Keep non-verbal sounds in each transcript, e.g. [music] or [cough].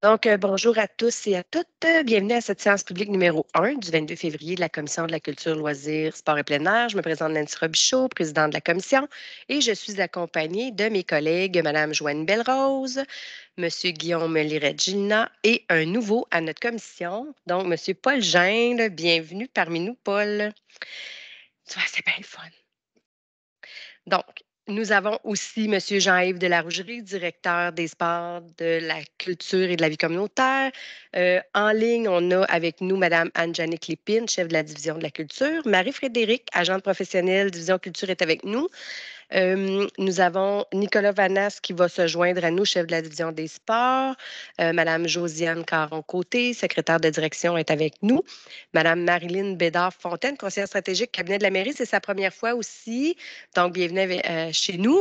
Donc, euh, bonjour à tous et à toutes. Bienvenue à cette séance publique numéro 1 du 22 février de la Commission de la culture, loisirs, sport et plein air. Je me présente Nancy Robichaud, présidente de la Commission, et je suis accompagnée de mes collègues, Mme Joanne Belrose, M. Guillaume Liret-Gilna et un nouveau à notre commission, donc M. Paul Gindle. Bienvenue parmi nous, Paul. Tu vois, C'est bien le fun. Donc, nous avons aussi M. Jean-Yves Delarougerie, directeur des sports, de la culture et de la vie communautaire. Euh, en ligne, on a avec nous Mme anne janine Lépine, chef de la division de la culture. Marie-Frédéric, agente professionnelle, division culture, est avec nous nous avons Nicolas Vanas qui va se joindre à nous, chef de la division des sports. Euh, Madame Josiane Caron-Côté, secrétaire de direction, est avec nous. Madame Marilyn Bédard-Fontaine, conseillère stratégique, cabinet de la mairie, c'est sa première fois aussi. Donc, bienvenue euh, chez nous.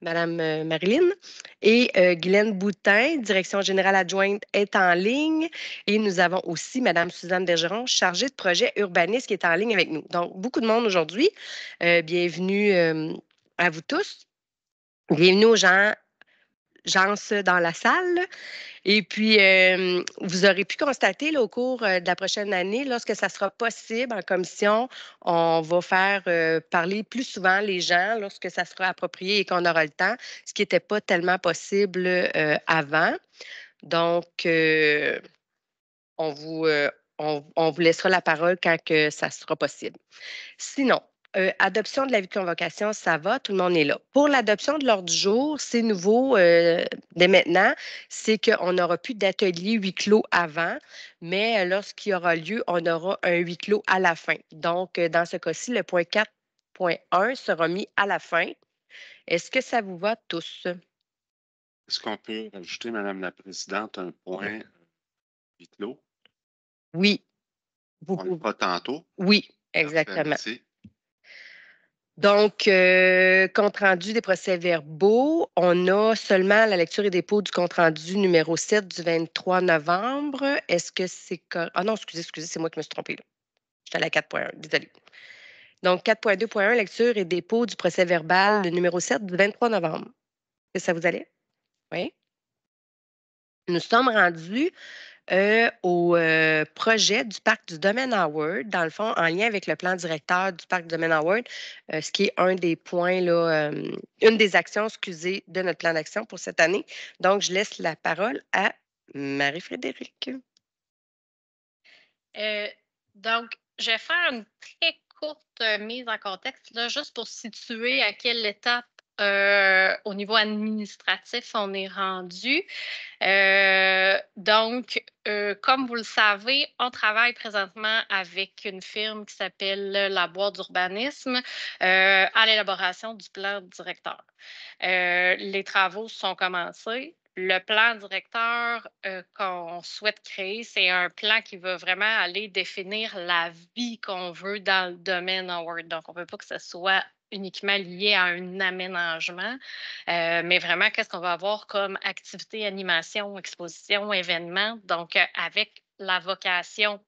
Madame euh, Marilyn. Et euh, Guylaine Boutin, direction générale adjointe, est en ligne. Et nous avons aussi Madame Suzanne Bergeron, chargée de projet urbaniste, qui est en ligne avec nous. Donc, beaucoup de monde aujourd'hui. bienvenue à vous tous. Bienvenue aux gens, dans la salle. Et puis, euh, vous aurez pu constater au cours euh, de la prochaine année, lorsque ça sera possible en commission, on va faire euh, parler plus souvent les gens lorsque ça sera approprié et qu'on aura le temps, ce qui n'était pas tellement possible avant. Donc, on vous, on, vous laissera la parole quand que ça sera possible. Sinon, euh, adoption de la vie de convocation, ça va, tout le monde est là. Pour l'adoption de l'ordre du jour, c'est nouveau euh, dès maintenant, c'est qu'on n'aura plus d'atelier huis clos avant, mais euh, lorsqu'il y aura lieu, on aura un huis clos à la fin. Donc, dans ce cas-ci, le point 4.1 sera mis à la fin. Est-ce que ça vous va tous? Est-ce qu'on peut rajouter, Madame la Présidente, un point huis clos? Oui. Vous, on tantôt. Oui, exactement. Donc, euh, compte rendu des procès-verbaux, on a seulement la lecture et dépôt du compte rendu numéro 7 du 23 novembre. Est-ce que c'est. Ah non, excusez, excusez, c'est moi qui me suis trompée. Là. J'étais à la 4.1, désolée. Donc, 4.2.1, lecture et dépôt du procès-verbal numéro 7 du 23 novembre. Est-ce que ça vous allait? Oui. Nous sommes rendus euh, au euh, projet du parc du domaine Howard, dans le fond, en lien avec le plan directeur du parc du domaine Howard, euh, ce qui est un des points, là, une des actions, excusez, de notre plan d'action pour cette année. Donc, je laisse la parole à Marie-Frédéric. donc, je vais faire une très courte mise en contexte, juste pour situer à quelle étape euh, au niveau administratif, on est rendu. Euh, donc, euh, comme vous le savez, on travaille présentement avec une firme qui s'appelle La Boîte d'urbanisme à l'élaboration du plan directeur. les travaux sont commencés. Le plan directeur qu'on souhaite créer, c'est un plan qui va vraiment aller définir la vie qu'on veut dans le domaine en Donc, on ne veut pas que ce soit uniquement lié à un aménagement, euh, mais vraiment qu'est-ce qu'on va avoir comme activité, animation, exposition, événement, donc euh, avec la vocation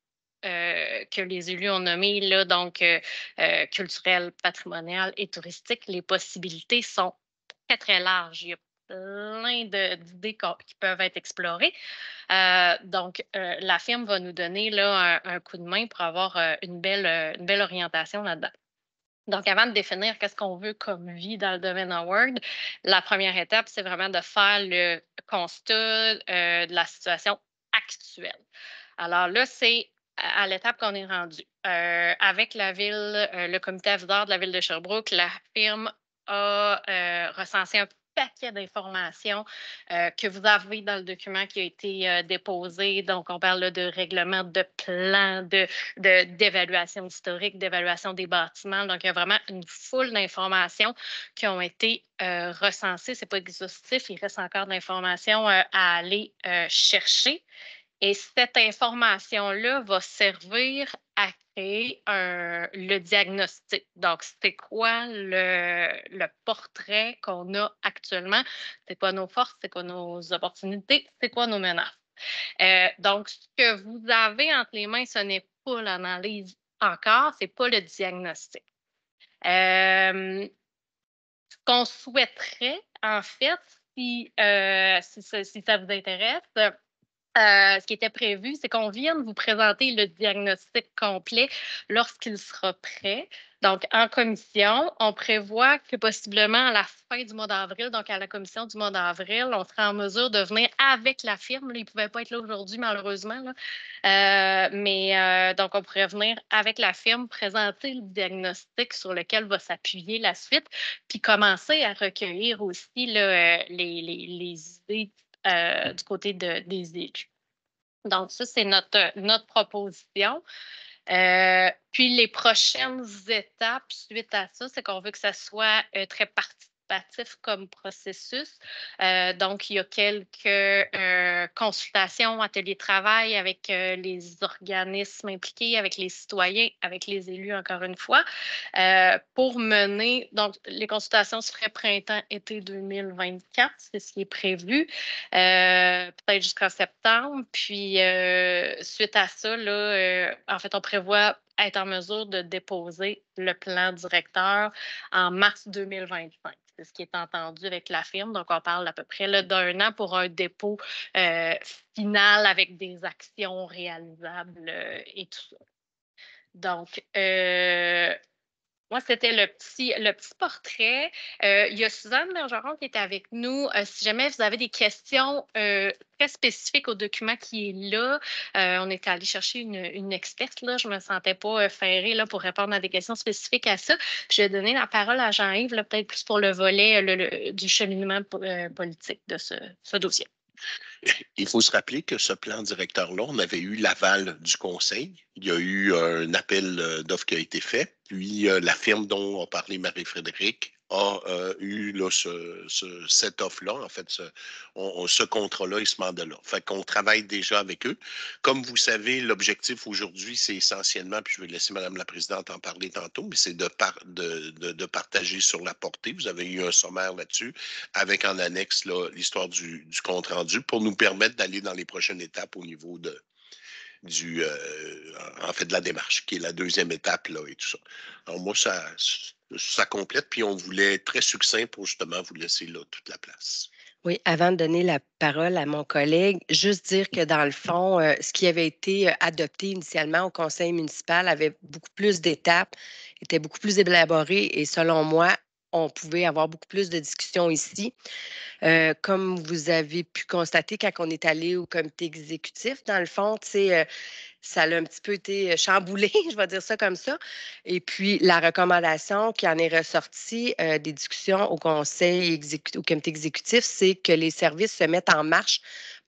euh, que les élus ont nommée, là, donc culturelle, patrimoniale et touristique, les possibilités sont très, très larges. Il y a plein d'idées qui peuvent être explorées. donc, la firme va nous donner là, un, coup de main pour avoir une, belle, une belle orientation là-dedans. Donc, avant de définir qu'est-ce qu'on veut comme vie dans le domaine Award, la première étape, c'est vraiment de faire le constat euh, de la situation actuelle. Alors là, c'est à l'étape qu'on est rendu. Euh, avec la ville, euh, le comité aviseur de la ville de Sherbrooke, la firme a recensé un peu paquet d'informations euh, que vous avez dans le document qui a été euh, déposé. Donc, on parle de règlement, de plan, d'évaluation de, historique, d'évaluation des bâtiments. Donc, il y a vraiment une foule d'informations qui ont été euh, recensées. Ce n'est pas exhaustif, il reste encore d'informations à aller chercher. Et cette information-là va servir à créer le diagnostic. Donc, c'est quoi le, portrait qu'on a actuellement? C'est quoi nos forces? C'est quoi nos opportunités? C'est quoi nos menaces? Euh, donc, ce que vous avez entre les mains, ce n'est pas l'analyse encore, ce n'est pas le diagnostic. Euh, ce qu'on souhaiterait, en fait, si euh, ça vous intéresse, euh, ce qui était prévu, c'est qu'on vienne vous présenter le diagnostic complet lorsqu'il sera prêt. Donc, en commission, on prévoit que possiblement à la fin du mois d'avril, donc à la commission du mois d'avril, on sera en mesure de venir avec la firme. ils ne pouvaient pas être là aujourd'hui, malheureusement. Euh, mais euh, donc, on pourrait venir avec la firme, présenter le diagnostic sur lequel va s'appuyer la suite, puis commencer à recueillir aussi les, les idées euh, du côté des élus. Donc, ça, c'est notre, euh, notre proposition. Euh, puis les prochaines étapes suite à ça, c'est qu'on veut que ça soit très participatif comme processus. Euh, donc, il y a quelques euh, consultations, ateliers de travail avec euh, les organismes impliqués, avec les citoyens, avec les élus, encore une fois, pour mener. Donc, les consultations se feraient printemps-été 2024, c'est ce qui est prévu, peut-être jusqu'en septembre. Puis, suite à ça, là, en fait, on prévoit être en mesure de déposer le plan directeur en mars 2025. C'est ce qui est entendu avec la firme. Donc, on parle à peu près d'un an pour un dépôt euh, final avec des actions réalisables euh, et tout ça. Donc, euh, moi, c'était le petit, le petit portrait. Euh, il y a Suzanne Bergeron qui est avec nous. Euh, si jamais vous avez des questions euh, très spécifiques au document qui est là, on est allé chercher une, experte. Là. Je ne me sentais pas ferrée là, pour répondre à des questions spécifiques à ça. Je vais donner la parole à Jean-Yves, peut-être plus pour le volet du cheminement politique de ce, ce dossier. Il faut se rappeler que ce plan directeur-là, on avait eu l'aval du conseil. Il y a eu un appel euh, d'offres qui a été fait. Puis euh, la firme dont a parlé Marie-Frédéric a euh, eu ce, set cette offre-là, en fait, ce, contrat-là et ce mandat-là. Fait qu'on travaille déjà avec eux. Comme vous savez, l'objectif aujourd'hui, c'est essentiellement, puis je vais laisser Madame la Présidente en parler tantôt, mais c'est de, de, partager sur la portée. Vous avez eu un sommaire là-dessus, avec en annexe l'histoire du compte rendu pour nous permettre d'aller dans les prochaines étapes au niveau de, du, euh, en fait, de la démarche, qui est la deuxième étape, là, et tout ça. Alors, moi, ça, ça complète, puis on voulait être très succinct pour justement vous laisser là toute la place. Oui, avant de donner la parole à mon collègue, juste dire que dans le fond, euh, ce qui avait été euh, adopté initialement au conseil municipal avait beaucoup plus d'étapes, était beaucoup plus élaboré et selon moi on pouvait avoir beaucoup plus de discussions ici. Euh, comme vous avez pu constater quand on est allé au comité exécutif, dans le fond, euh, ça a un petit peu été euh, chamboulé, [laughs] je vais dire ça comme ça. Et puis, la recommandation qui en est ressortie des discussions au conseil exécutif, au comité exécutif, c'est que les services se mettent en marche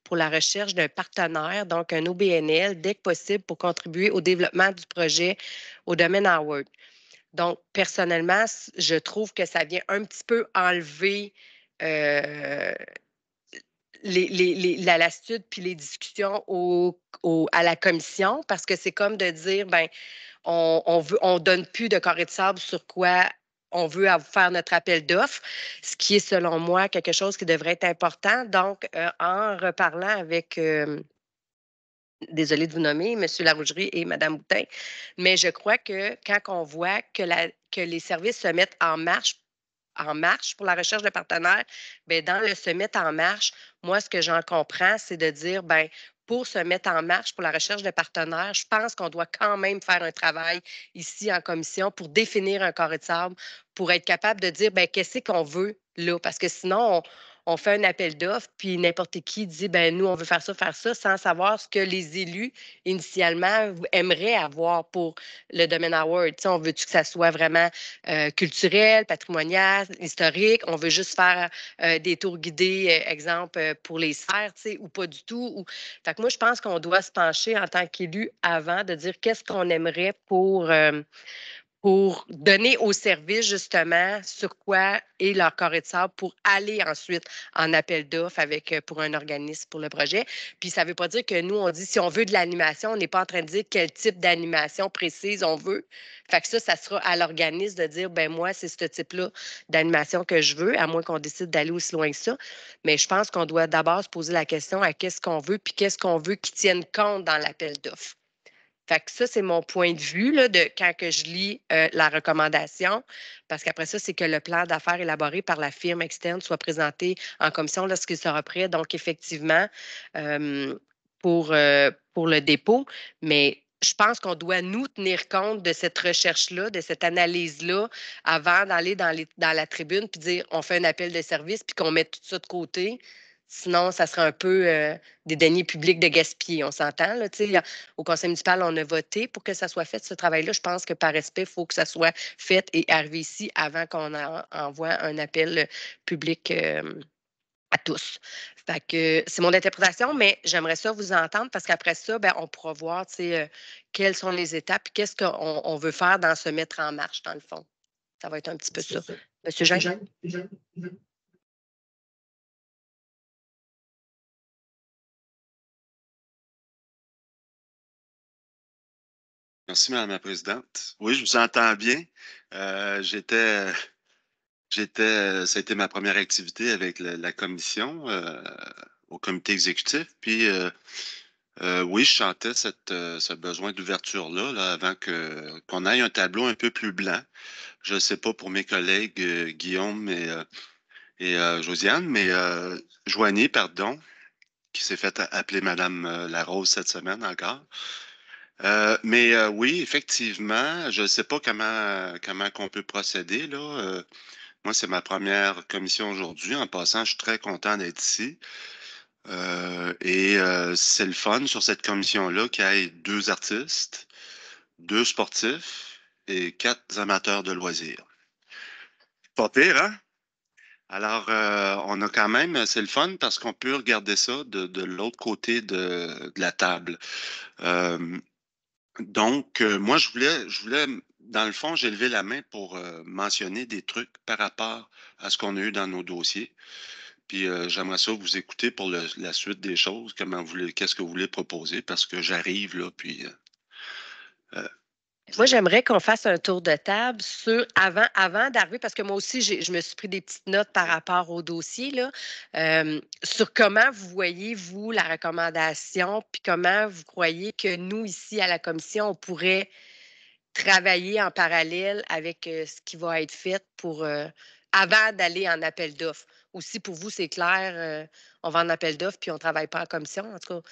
pour la recherche d'un partenaire, donc un OBNL, dès que possible, pour contribuer au développement du projet au domaine Howard. Donc, personnellement, je trouve que ça vient un petit peu enlever euh, la lassitude puis les discussions à la commission parce que c'est comme de dire, ben, on, veut, on donne plus de carré de sable sur quoi on veut faire notre appel d'offres, ce qui est selon moi quelque chose qui devrait être important. Donc, euh, en reparlant avec euh, désolée de vous nommer, M. Larougerie et Mme Boutin, mais je crois que quand on voit que, la, que les services se mettent en marche en marche pour la recherche de partenaires, ben, dans le se mettre en marche, moi, ce que j'en comprends, c'est de dire, ben pour se mettre en marche pour la recherche de partenaires, je pense qu'on doit quand même faire un travail ici en commission pour définir un carré de sable, pour être capable de dire, ben, qu'est-ce qu'on veut là, parce que sinon, on, on fait un appel d'offres, puis n'importe qui dit, ben nous, on veut faire ça, faire ça, sans savoir ce que les élus, initialement, aimeraient avoir pour le domaine award. on veut que ça soit vraiment euh, culturel, patrimonial, historique? On veut juste faire euh, des tours guidés, euh, exemple, pour les serres, ou pas du tout? Ou... moi, je pense qu'on doit se pencher en tant qu'élu avant de dire qu'est-ce qu'on aimerait pour, pour donner au service justement sur quoi est leur corps de pour aller ensuite en appel d'offres avec euh, pour un organisme pour le projet. Puis ça ne veut pas dire que nous, on dit si on veut de l'animation, on n'est pas en train de dire quel type d'animation précise on veut. Fait que ça, ça sera à l'organisme de dire ben moi, c'est ce type-là d'animation que je veux, à moins qu'on décide d'aller aussi loin que ça. Mais je pense qu'on doit d'abord se poser la question à qu'est-ce qu'on veut, puis qu'est-ce qu'on veut qui tienne compte dans l'appel d'offres. Fait ça, c'est mon point de vue de quand que je lis euh, la recommandation, parce qu'après ça, c'est que le plan d'affaires élaboré par la firme externe soit présenté en commission lorsqu'il sera prêt. Donc, effectivement, euh, pour, euh, pour le dépôt, mais je pense qu'on doit nous tenir compte de cette recherche-là, de cette analyse-là, avant d'aller dans, dans, la tribune puis dire on fait un appel de service puis qu'on met tout ça de côté. Sinon, ça serait un peu euh, des deniers publics de gaspiller, on s'entend. Là, au Conseil municipal, on a voté pour que ça soit fait, ce travail-là. Je pense que par respect, il faut que ça soit fait et arrivé ici avant qu'on envoie un appel euh, public euh, à tous. Fait que c'est mon interprétation, mais j'aimerais ça vous entendre parce qu'après ça, ben, on pourra voir quelles sont les étapes et qu'est-ce qu'on veut faire dans se mettre en marche, dans le fond. Ça va être un petit peu ça. ça. Monsieur Jean. Merci, Madame la Présidente. Oui, je vous entends bien. Euh, j'étais, j'étais, ça a été ma première activité avec la, commission euh, au comité exécutif. Puis, euh, oui, je chantais cette, ce besoin d'ouverture-là avant qu'on aille un tableau un peu plus blanc. Je ne sais pas pour mes collègues Guillaume et, et Josiane, mais Joanie, pardon, qui s'est fait appeler Madame Larose cette semaine encore. Euh, mais euh, oui, effectivement, je ne sais pas comment comment qu'on peut procéder là. Euh. moi, c'est ma première commission aujourd'hui. En passant, je suis très content d'être ici. et c'est le fun sur cette commission-là qu'il y ait deux artistes, deux sportifs et quatre amateurs de loisirs. Pas pire, hein? Alors, on a quand même, c'est le fun parce qu'on peut regarder ça de, de l'autre côté de, de, la table. Euh, donc, euh, moi, je voulais, je voulais, dans le fond, j'ai levé la main pour euh, mentionner des trucs par rapport à ce qu'on a eu dans nos dossiers. Puis euh, j'aimerais ça vous écouter pour la suite des choses, comment vous qu'est-ce que vous voulez proposer, parce que j'arrive là, puis moi, j'aimerais qu'on fasse un tour de table sur avant, d'arriver, parce que moi aussi, je me suis pris des petites notes par rapport au dossier, euh, sur comment vous voyez, vous, la recommandation, puis comment vous croyez que nous, ici, à la commission, on pourrait travailler en parallèle avec euh, ce qui va être fait pour euh, avant d'aller en appel d'offres. Aussi, pour vous, c'est clair, on va en appel d'offres, puis on ne travaille pas en commission. En tout cas,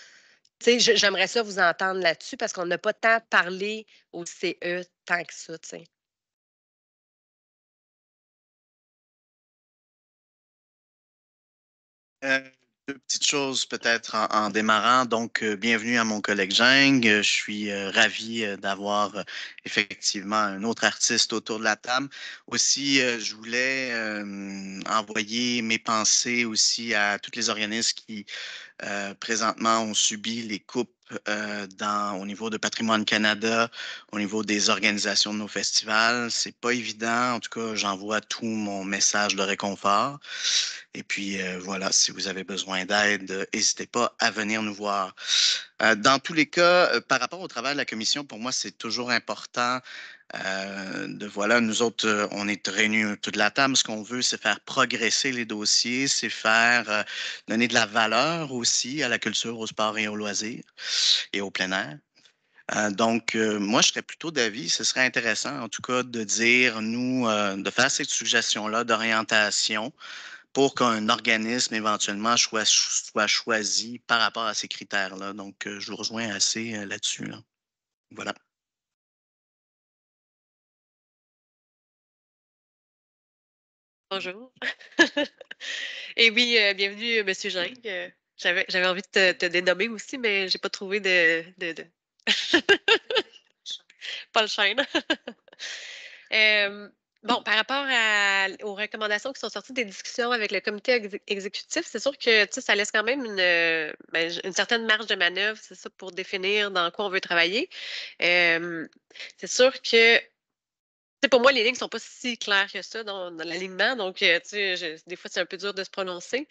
j'aimerais ça vous entendre là-dessus parce qu'on n'a pas tant parlé au CE tant que ça, euh, Petite chose peut-être en, démarrant. Donc, euh, bienvenue à mon collègue Jeng. Euh, je suis euh, ravi d'avoir effectivement un autre artiste autour de la table. Aussi, je voulais envoyer mes pensées aussi à tous les organismes qui présentement ont subi les coupes euh, dans, au niveau de Patrimoine Canada, au niveau des organisations de nos festivals. C'est pas évident. En tout cas, j'envoie tout mon message de réconfort. Et puis euh, voilà, si vous avez besoin d'aide, euh, n'hésitez pas à venir nous voir. dans tous les cas, par rapport au travail de la commission, pour moi, c'est toujours important euh, de voilà, nous autres, euh, on est réunis toute de la table. Ce qu'on veut, c'est faire progresser les dossiers, c'est faire euh, donner de la valeur aussi à la culture, au sport et au loisirs et au plein air. Donc, moi, je serais plutôt d'avis, ce serait intéressant, en tout cas, de dire, nous, de faire cette suggestion-là d'orientation pour qu'un organisme éventuellement soit, soit, choisi par rapport à ces critères-là. Donc, je vous rejoins assez là-dessus. Hein. Voilà. Bonjour. [laughs] Et oui, euh, bienvenue, euh, Monsieur Geng. Euh, j'avais, envie de te, dénommer aussi, mais je n'ai pas trouvé de. de, [laughs] Paul Chêne. [laughs] bon, par rapport aux recommandations qui sont sorties des discussions avec le comité exécutif, c'est sûr que ça laisse quand même une, ben, une, certaine marge de manœuvre, c'est ça, pour définir dans quoi on veut travailler. c'est sûr que pour moi, les lignes ne sont pas si claires que ça dans, l'alignement. Donc, euh, des fois, c'est un peu dur de se prononcer.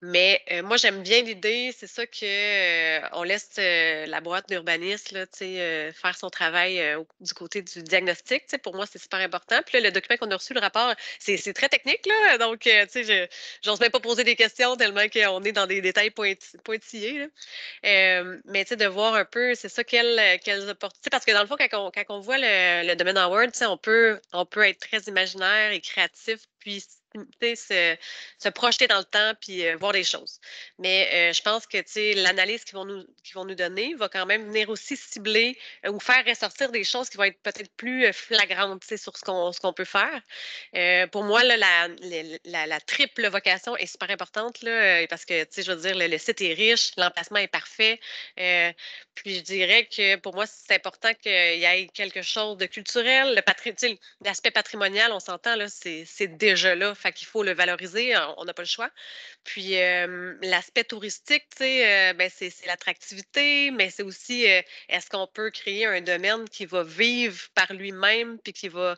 Mais moi, j'aime bien l'idée. C'est ça que on laisse la boîte d'urbanistes faire son travail du côté du diagnostic. Pour moi, c'est super important. Puis le document qu'on a reçu, le rapport, c'est très technique. Là, donc, tu sais, j'ose même pas poser des questions tellement qu'on est dans des détails pointillés. mais tu sais, de voir un peu, c'est ça, quelles, Tu opportunités. Parce que dans le fond, quand on, voit le, domaine en Word, on peut, on peut être très imaginaire et créatif puis se, projeter dans le temps puis voir des choses. Mais je pense que l'analyse qu'ils vont, nous, vont nous donner va quand même venir aussi cibler ou faire ressortir des choses qui vont être peut-être plus flagrantes sur ce qu'on peut faire. pour moi, la, triple vocation est super importante là, parce que, je veux dire, le, site est riche, l'emplacement est parfait. puis je dirais que pour moi, c'est important qu'il y ait quelque chose de culturel. L'aspect patrimonial, on s'entend, c'est déjà là. Fait qu'il faut le valoriser, hein, on n'a pas le choix. Puis l'aspect touristique, euh, ben, c'est, l'attractivité, mais c'est aussi euh, est-ce qu'on peut créer un domaine qui va vivre par lui-même, puis qui va,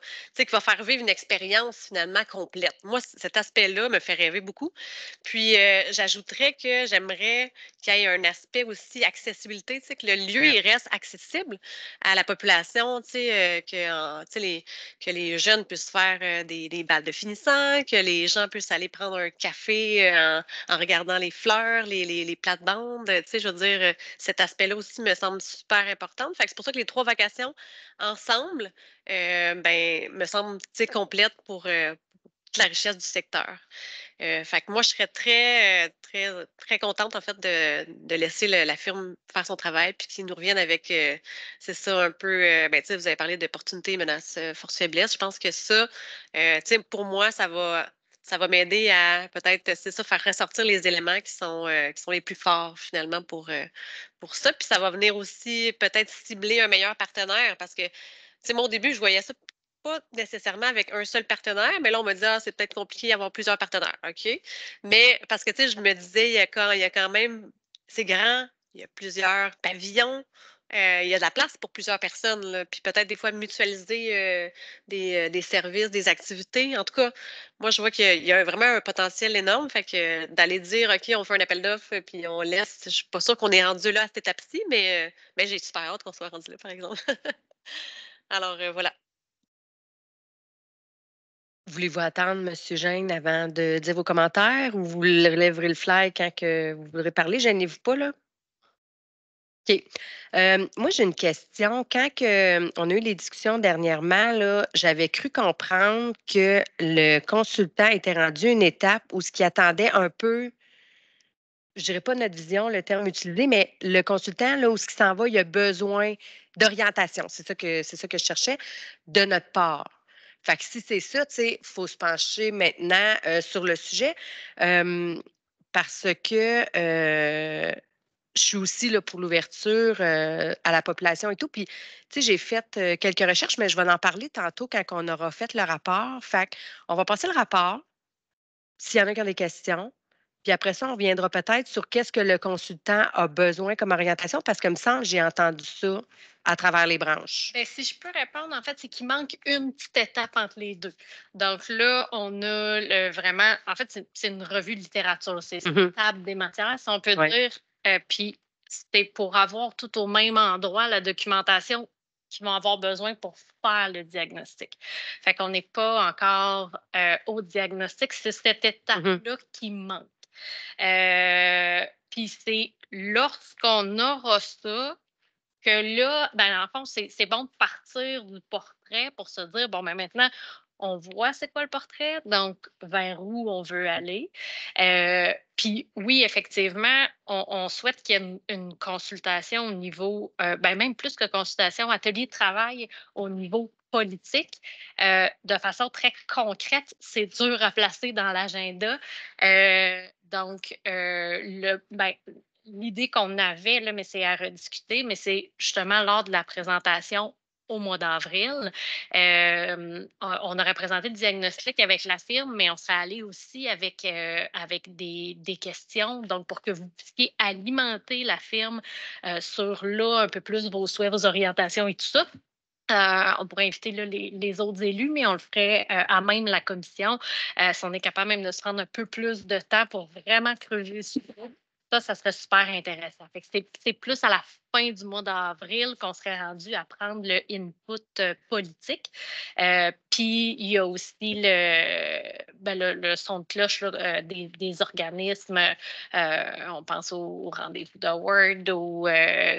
va faire vivre une expérience finalement complète. Moi, cet aspect-là me fait rêver beaucoup. Puis euh, j'ajouterais que j'aimerais qu'il y ait un aspect aussi accessibilité, que le lieu reste accessible à la population, que, les, jeunes puissent faire des, des balles de finissant, que les gens puissent aller prendre un café euh, en, regardant les fleurs, les, les, les plates-bandes. je veux dire, euh, cet aspect-là aussi me semble super important. c'est pour ça que les trois vacations ensemble, euh, ben, me semblent, complètes pour, toute la richesse du secteur. Euh, fait que moi, je serais très, euh, très, euh, très contente, en fait, de, laisser la firme faire son travail, puis qu'ils nous reviennent avec, c'est ça un peu, ben, tu sais, vous avez parlé d'opportunités, menaces, force, faiblesse. Je pense que ça, tu sais, pour moi, ça va, ça va m'aider à peut-être, faire ressortir les éléments qui sont, qui sont les plus forts, finalement, pour, pour ça. Puis ça va venir aussi peut-être cibler un meilleur partenaire, parce que, tu sais, au début, je voyais ça pas nécessairement avec un seul partenaire, mais là, on me dit, ah, c'est peut-être compliqué d'avoir plusieurs partenaires. OK. Mais parce que, tu sais, je me disais, il y a quand, même, c'est grand, il y a plusieurs pavillons. Euh, il y a de la place pour plusieurs personnes, puis peut-être des fois mutualiser euh, euh, des, services, des activités. En tout cas, moi, je vois qu'il y, a vraiment un potentiel énorme. Fait que d'aller dire, OK, on fait un appel d'offres, puis on laisse, je suis pas sûre qu'on est rendu là à cette étape-ci, mais, mais j'ai super hâte qu'on soit rendu là, par exemple. [laughs] Alors, voilà. Voulez-vous attendre, M. Jeanne, avant de dire vos commentaires ou vous relèverez le fly quand vous voudrez parler? Gênez-vous pas, là? OK. Euh, moi, j'ai une question. Quand on a eu les discussions dernièrement, j'avais cru comprendre que le consultant était rendu une étape où ce qui attendait un peu, je dirais pas notre vision, le terme utilisé, mais le consultant, là, où ce qui s'en va, il a besoin d'orientation. C'est ça, que, ça que je cherchais de notre part. Fait que si c'est ça, tu sais, il faut se pencher maintenant euh, sur le sujet parce que euh, je suis aussi là, pour l'ouverture euh, à la population et tout. Puis, tu sais, j'ai fait quelques recherches, mais je vais en parler tantôt quand on aura fait le rapport. Fait on va passer le rapport. S'il y en a qui ont des questions, puis après ça, on reviendra peut-être sur qu'est-ce que le consultant a besoin comme orientation, parce que me semble, j'ai entendu ça à travers les branches. Ben, si je peux répondre, en fait, c'est qu'il manque une petite étape entre les deux. Donc là, on a vraiment, en fait, c'est une revue de littérature, c'est une mm-hmm. table des matières, si on peut dire. Euh, puis c'est pour avoir tout au même endroit la documentation qu'ils vont avoir besoin pour faire le diagnostic. Fait qu'on n'est pas encore euh, au diagnostic. C'est cette mm-hmm. étape-là qui manque. Euh, puis c'est lorsqu'on aura ça que là, ben, dans le fond, c'est bon de partir du portrait pour se dire, bon, ben, maintenant, on voit c'est quoi le portrait, donc vers où on veut aller. Euh, puis oui, effectivement, on, souhaite qu'il y ait une, consultation au niveau, euh, ben, même plus que consultation, atelier de travail au niveau politique euh, de façon très concrète. C'est dur à placer dans l'agenda. Euh, donc, euh, le, ben, l'idée qu'on avait, là, mais c'est à rediscuter, mais c'est justement lors de la présentation au mois d'avril. on aurait présenté le diagnostic avec la firme, mais on serait allé aussi avec, avec des, questions, donc pour que vous puissiez alimenter la firme sur là un peu plus vos souhaits, vos orientations et tout ça. Euh, on pourrait inviter les, autres élus, mais on le ferait euh, à même la commission. Euh, si on est capable même de se prendre un peu plus de temps pour vraiment creuser sur ça, ça serait super intéressant. c'est plus à la fin du mois d'avril qu'on serait rendu à prendre le input euh, politique. Euh, puis il y a aussi le, ben, son de cloche euh, des, organismes. on pense au, rendez-vous d'Award, au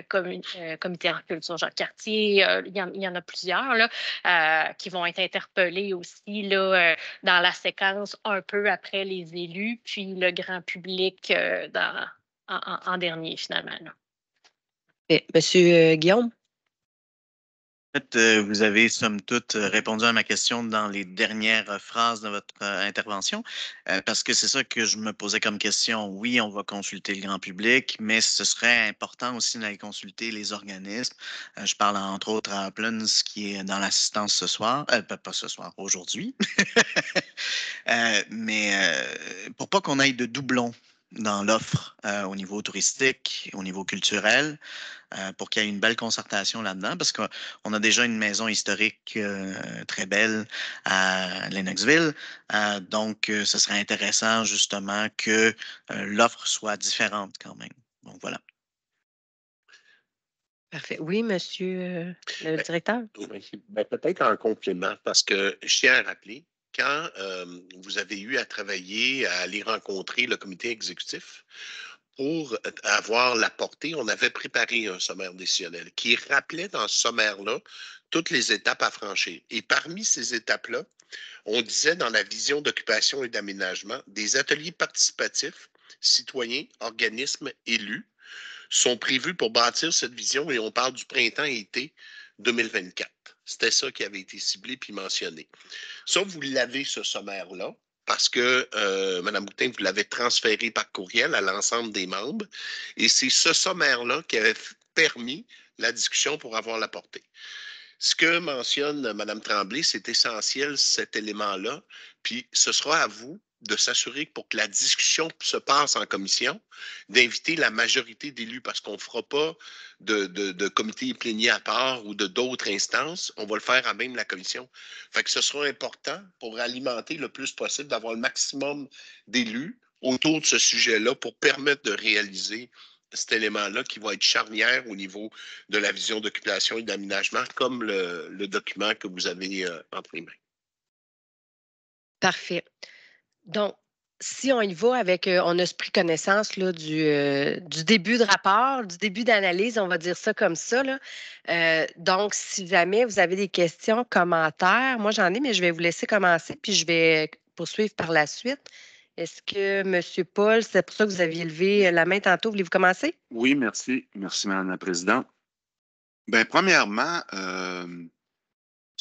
comité en culture jean Cartier. Il y, en, a plusieurs là, qui vont être interpellés aussi là, dans la séquence un peu après les élus, puis le grand public dans, en, dernier finalement. Monsieur euh, Guillaume? Euh, vous avez, somme toute, euh, répondu à ma question dans les dernières phrases de votre intervention, parce que c'est ça que je me posais comme question. Oui, on va consulter le grand public, mais ce serait important aussi d'aller consulter les organismes. Je parle entre autres à Plunz qui est dans l'assistance ce soir, pas ce soir, aujourd'hui, [laughs] mais pour pas qu'on aille de doublons dans l'offre euh, au niveau touristique, au niveau culturel, euh, pour qu'il y ait une belle concertation là-dedans, parce qu'on a déjà une maison historique euh, très belle à Lennoxville. donc, ce serait intéressant justement que l'offre soit différente quand même. Donc, voilà. Parfait. Oui, monsieur le ben, directeur. Ben, peut-être un complément, parce que je tiens à rappeler quand vous avez eu à travailler, à aller rencontrer le comité exécutif, pour avoir la portée, on avait préparé un sommaire décisionnel qui rappelait dans ce sommaire-là toutes les étapes à franchir. Et parmi ces étapes-là, on disait dans la vision d'occupation et d'aménagement, des ateliers participatifs, citoyens, organismes, élus sont prévus pour bâtir cette vision et on parle du printemps-été 2024. C'était ça qui avait été ciblé puis mentionné. Ça, vous l'avez, ce sommaire-là, parce que euh, Mme Boutin, vous l'avez transféré par courriel à l'ensemble des membres. Et c'est ce sommaire-là qui avait permis la discussion pour avoir la portée. Ce que mentionne Mme Tremblay, c'est essentiel, cet élément-là. Puis ce sera à vous de s'assurer pour que la discussion se passe en commission, d'inviter la majorité d'élus parce qu'on ne fera pas de, de, comité plénier à part ou de d'autres instances. On va le faire à même la commission. Fait que ce sera important pour alimenter le plus possible, d'avoir le maximum d'élus autour de ce sujet-là pour permettre de réaliser cet élément-là qui va être charnière au niveau de la vision d'occupation et d'aménagement, comme le, document que vous avez euh, entre les mains. Parfait. Donc, si on y va avec, euh, on a pris connaissance là, du, euh, du, début de rapport, du début d'analyse, on va dire ça comme ça. Euh, donc, si jamais vous avez des questions, commentaires, moi j'en ai, mais je vais vous laisser commencer, puis je vais poursuivre par la suite. Est-ce que M. Paul, c'est pour ça que vous aviez levé la main tantôt, voulez-vous commencer? Oui, merci. Merci, Madame la Présidente. Bien, premièrement,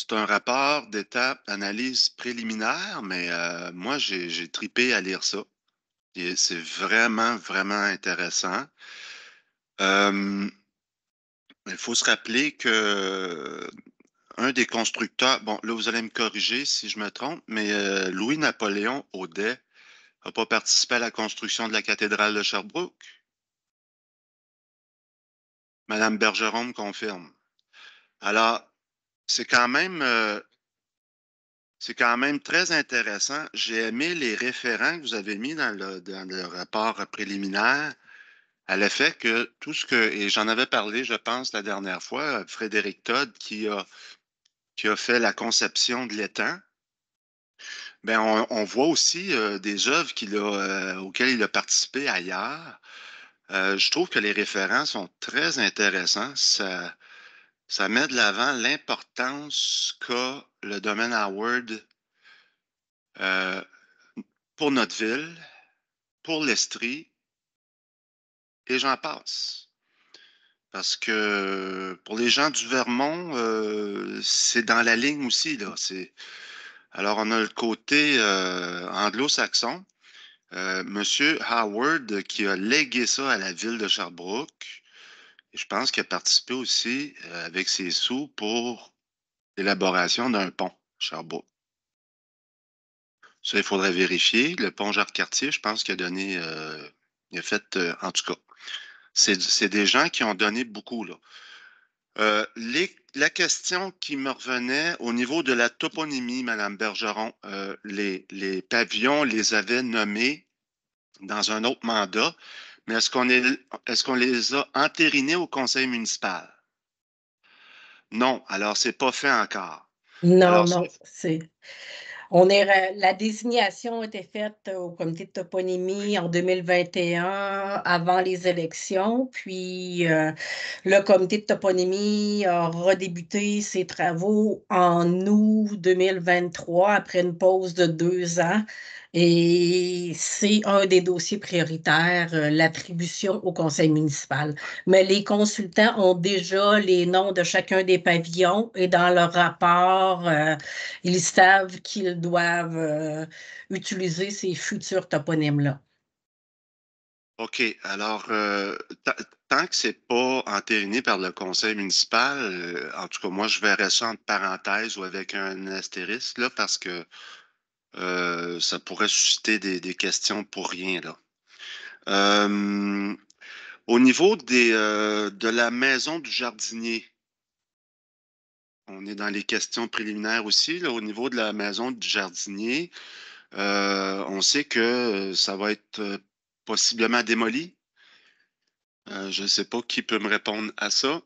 c'est un rapport d'étape analyse préliminaire, mais euh, moi, j'ai tripé à lire ça. C'est vraiment, vraiment intéressant. il faut se rappeler que euh, un des constructeurs, bon, là, vous allez me corriger si je me trompe, mais euh, Louis-Napoléon Audet n'a pas participé à la construction de la cathédrale de Sherbrooke. Madame Bergeron me confirme. Alors, c'est quand même euh, quand même très intéressant. J'ai aimé les référents que vous avez mis dans le, dans le rapport préliminaire à l'effet que tout ce que, et j'en avais parlé, je pense, la dernière fois, Frédéric Todd qui a, qui a fait la conception de l'étang, ben, on, voit aussi euh, des œuvres euh, auxquelles il a participé ailleurs. je trouve que les référents sont très intéressants ça met de l'avant l'importance qu'a le domaine Howard euh, pour notre ville, pour l'Estrie, et j'en passe. Parce que pour les gens du Vermont, euh, c'est dans la ligne aussi. Là. Alors, on a le côté euh, anglo-saxon. Monsieur Howard qui a légué ça à la ville de Sherbrooke, je pense qu'il a participé aussi euh, avec ses sous pour l'élaboration d'un pont, Sherbrooke. Ça, il faudrait vérifier. Le pont Jacques-Cartier, je pense qu'il a donné, euh, il a fait, euh, en tout cas, c'est des gens qui ont donné beaucoup. Là. la question qui me revenait au niveau de la toponymie, Madame Bergeron, les, les pavillons les avaient nommés dans un autre mandat mais est-ce qu'on les a entérinés au conseil municipal? Non, alors c'est pas fait encore. Non, non, On est, la désignation a été faite au comité de toponymie en 2021 avant les élections. Puis euh, le comité de toponymie a redébuté ses travaux en août 2023 après une pause de deux ans et c'est un des dossiers prioritaires, euh, l'attribution au conseil municipal. Mais les consultants ont déjà les noms de chacun des pavillons et dans leur rapport, euh, ils savent qu'ils doivent euh, utiliser ces futurs toponymes-là. OK. Alors, tant que ce n'est pas entériné par le conseil municipal, en tout cas, moi, je verrais ça entre parenthèses ou avec un astérisque, là, parce que euh, ça pourrait susciter des, questions pour rien. Là. Euh, au niveau euh, de la maison du jardinier, on est dans les questions préliminaires aussi. au niveau de la maison du jardinier, on sait que ça va être possiblement démoli. je ne sais pas qui peut me répondre à ça.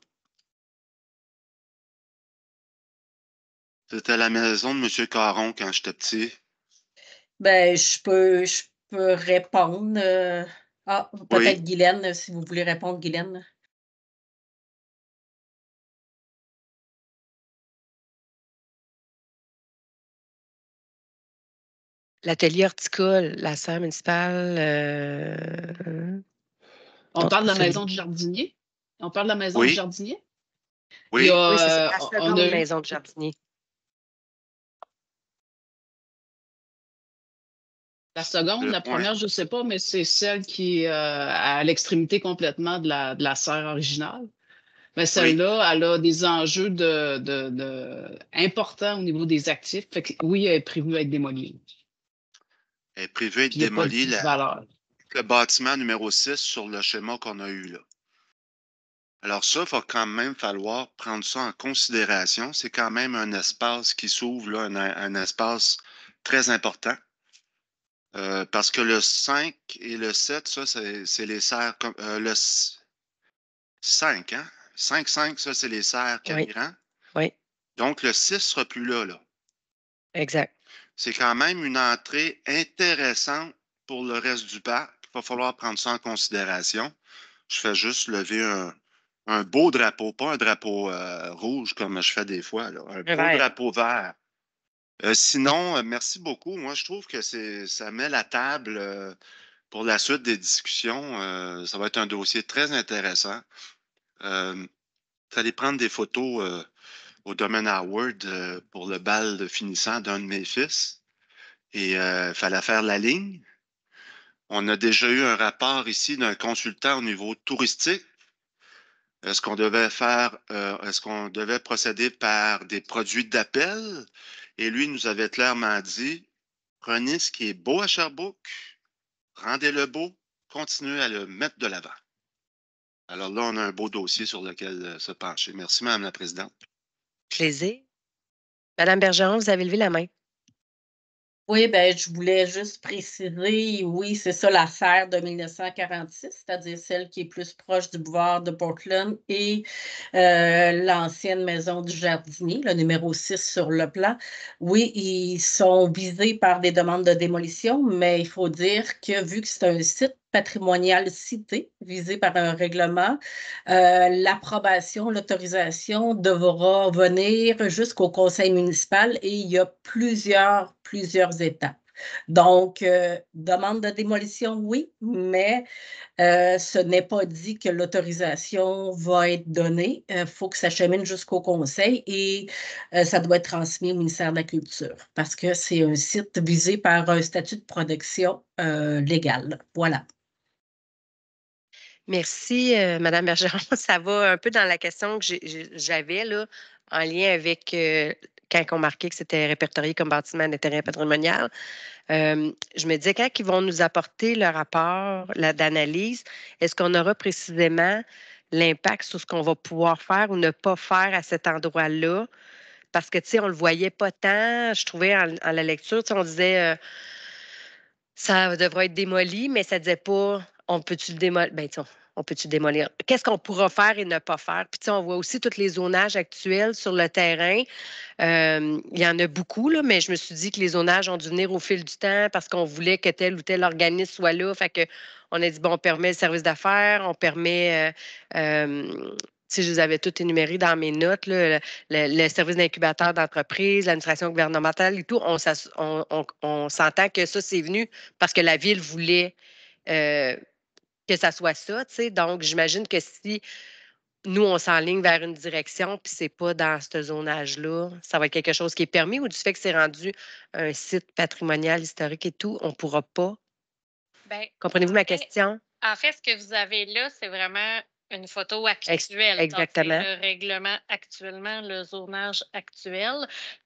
C'était la maison de M. Caron quand j'étais petit. Ben, je peux, je peux répondre. Euh, ah, peut-être Guylaine, euh, si vous voulez répondre, Guylaine. L'atelier horticole, la salle municipale. Euh, on parle de la maison du jardinier. On parle de la maison du jardinier. Oui, c'est la maison du jardinier. La seconde, la première, je ne sais pas, mais c'est celle qui est euh, à l'extrémité complètement de la, de la, serre originale. Mais celle-là, elle a des enjeux de, de, importants au niveau des actifs. oui, elle est prévue à être démolie. Elle est prévue à être démolie. le bâtiment numéro 6 sur le schéma qu'on a eu là. Alors ça, il va quand même falloir prendre ça en considération. C'est quand même un espace qui s'ouvre, un espace très important. Euh, parce que le 5 et le 7, euh, hein? ça, c'est les serres. Comme, le 5, hein? 5, 5, ça, c'est les serres Camiran. Oui. oui. Donc, le 6 sera plus là, là. Exact. C'est quand même une entrée intéressante pour le reste du parc. Il va falloir prendre ça en considération. Je fais juste lever un, beau drapeau, pas un drapeau euh, rouge comme je fais des fois, un beau drapeau vert euh, sinon, euh, merci beaucoup. Moi, je trouve que ça met la table euh, pour la suite des discussions. ça va être un dossier très intéressant. Euh, prendre des photos au domaine Howard pour le bal de finissant d'un de mes fils. Et il fallait faire la ligne. On a déjà eu un rapport ici d'un consultant au niveau touristique. Est-ce qu'on devait faire, est-ce qu'on devait procéder par des produits d'appel? Et lui nous avait clairement dit prenez ce qui est beau à Sherbrooke, rendez-le beau, continuez à le mettre de l'avant. Alors là, on a un beau dossier sur lequel euh, se pencher. Merci, Madame la Présidente. Plaisir. Madame Bergeron, vous avez levé la main. Oui, ben, je voulais juste préciser, oui, c'est ça la serre de 1946, c'est-à-dire celle qui est plus proche du boulevard de Portland et euh, l'ancienne maison du jardinier, le numéro 6 sur le plan. Oui, ils sont visés par des demandes de démolition, mais il faut dire que vu que c'est un site patrimonial cité, visé par un règlement, euh, l'approbation, l'autorisation devra venir jusqu'au conseil municipal et il y a plusieurs plusieurs étapes. Donc, euh, demande de démolition, oui, mais euh, ce n'est pas dit que l'autorisation va être donnée. Il euh, faut que ça chemine jusqu'au conseil et ça doit être transmis au ministère de la Culture parce que c'est un site visé par un statut de protection légale. Voilà. Merci, Madame Bergeron. [laughs] Ça va un peu dans la question que j'avais là en lien avec quand ils marquait que c'était répertorié comme bâtiment d'intérêt patrimonial, euh, je me disais, quand ils vont nous apporter le rapport d'analyse, est-ce qu'on aura précisément l'impact sur ce qu'on va pouvoir faire ou ne pas faire à cet endroit-là? Parce que, tu sais, on le voyait pas tant. Je trouvais en, la lecture, on disait, euh, ça devrait être démoli, mais ça disait pas, on peut-tu le démolir? Ben, on peut-tu démolir? Qu'est-ce qu'on pourra faire et ne pas faire? Puis, tu sais, on voit aussi tous les zonages actuels sur le terrain. Euh, il y en a beaucoup, là, mais je me suis dit que les zonages ont dû venir au fil du temps parce qu'on voulait que tel ou tel organisme soit là. Fait que on a dit, bon, on permet le service d'affaires, on permet. Euh, euh si je vous avais tout énuméré dans mes notes, le, service d'incubateur d'entreprise, l'administration gouvernementale et tout, on, s'entend que ça, c'est venu parce que la ville voulait euh, que ça soit ça, tu sais. Donc, j'imagine que si nous, on s'enligne vers une direction, puis c'est pas dans ce zonage-là, ça va être quelque chose qui est permis ou du fait que c'est rendu un site patrimonial, historique et tout, on pourra pas. Ben, Comprenez-vous ma question? En fait, ce que vous avez là, c'est vraiment une photo actuelle. Donc, le règlement actuellement, le zonage actuel.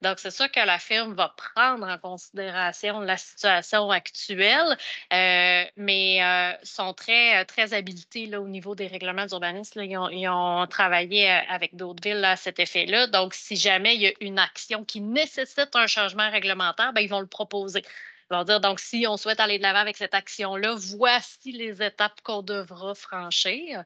Donc, c'est sûr que la firme va prendre en considération la situation actuelle, euh, mais euh, sont très, euh, très habilités là, au niveau des règlements d'urbanisme. Ils, ont travaillé avec d'autres villes à cet effet-là. Donc, si jamais il y a une action qui nécessite un changement réglementaire, ben, ils vont le proposer dire, donc, si on souhaite aller de l'avant avec cette action-là, voici les étapes qu'on devra franchir.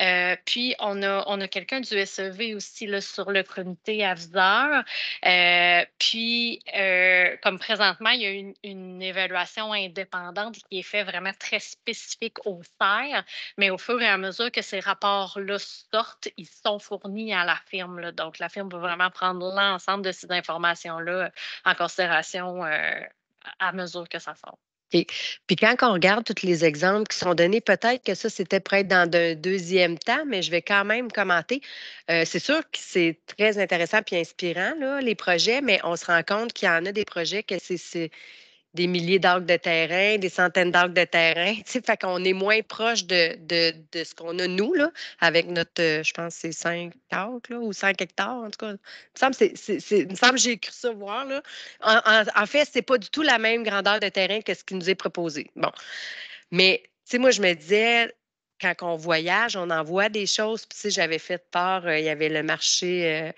Euh, puis, on a, on a quelqu'un du SEV aussi là, sur le comité aviseur. Euh, puis, euh, comme présentement, il y a une, évaluation indépendante qui est faite vraiment très spécifique au CER, mais au fur et à mesure que ces rapports-là sortent, ils sont fournis à la firme. Donc, la firme va vraiment prendre l'ensemble de ces informations-là en considération à mesure que ça sort. Puis quand on regarde tous les exemples qui sont donnés, peut-être que ça, c'était peut-être dans un deuxième temps, mais je vais quand même commenter. Euh, c'est sûr que c'est très intéressant puis inspirant, là, les projets, mais on se rend compte qu'il y en a des projets que c'est des milliers d'arcs de terrain, des centaines d'arcs de terrain. [laughs] Fait qu'on est moins proche de, ce qu'on a, nous, là, avec notre, euh, je pense, c'est 5 arcs ou 5 hectares, en tout cas. Il me semble, que j'ai cru ça voir. Là. En, en, ce fait, c'est pas du tout la même grandeur de terrain que ce qui nous est proposé. Bon. Mais, tu sais, moi, je me disais, quand on voyage, on en voit des choses. Puis, tu j'avais fait part, euh, il y avait le marché euh,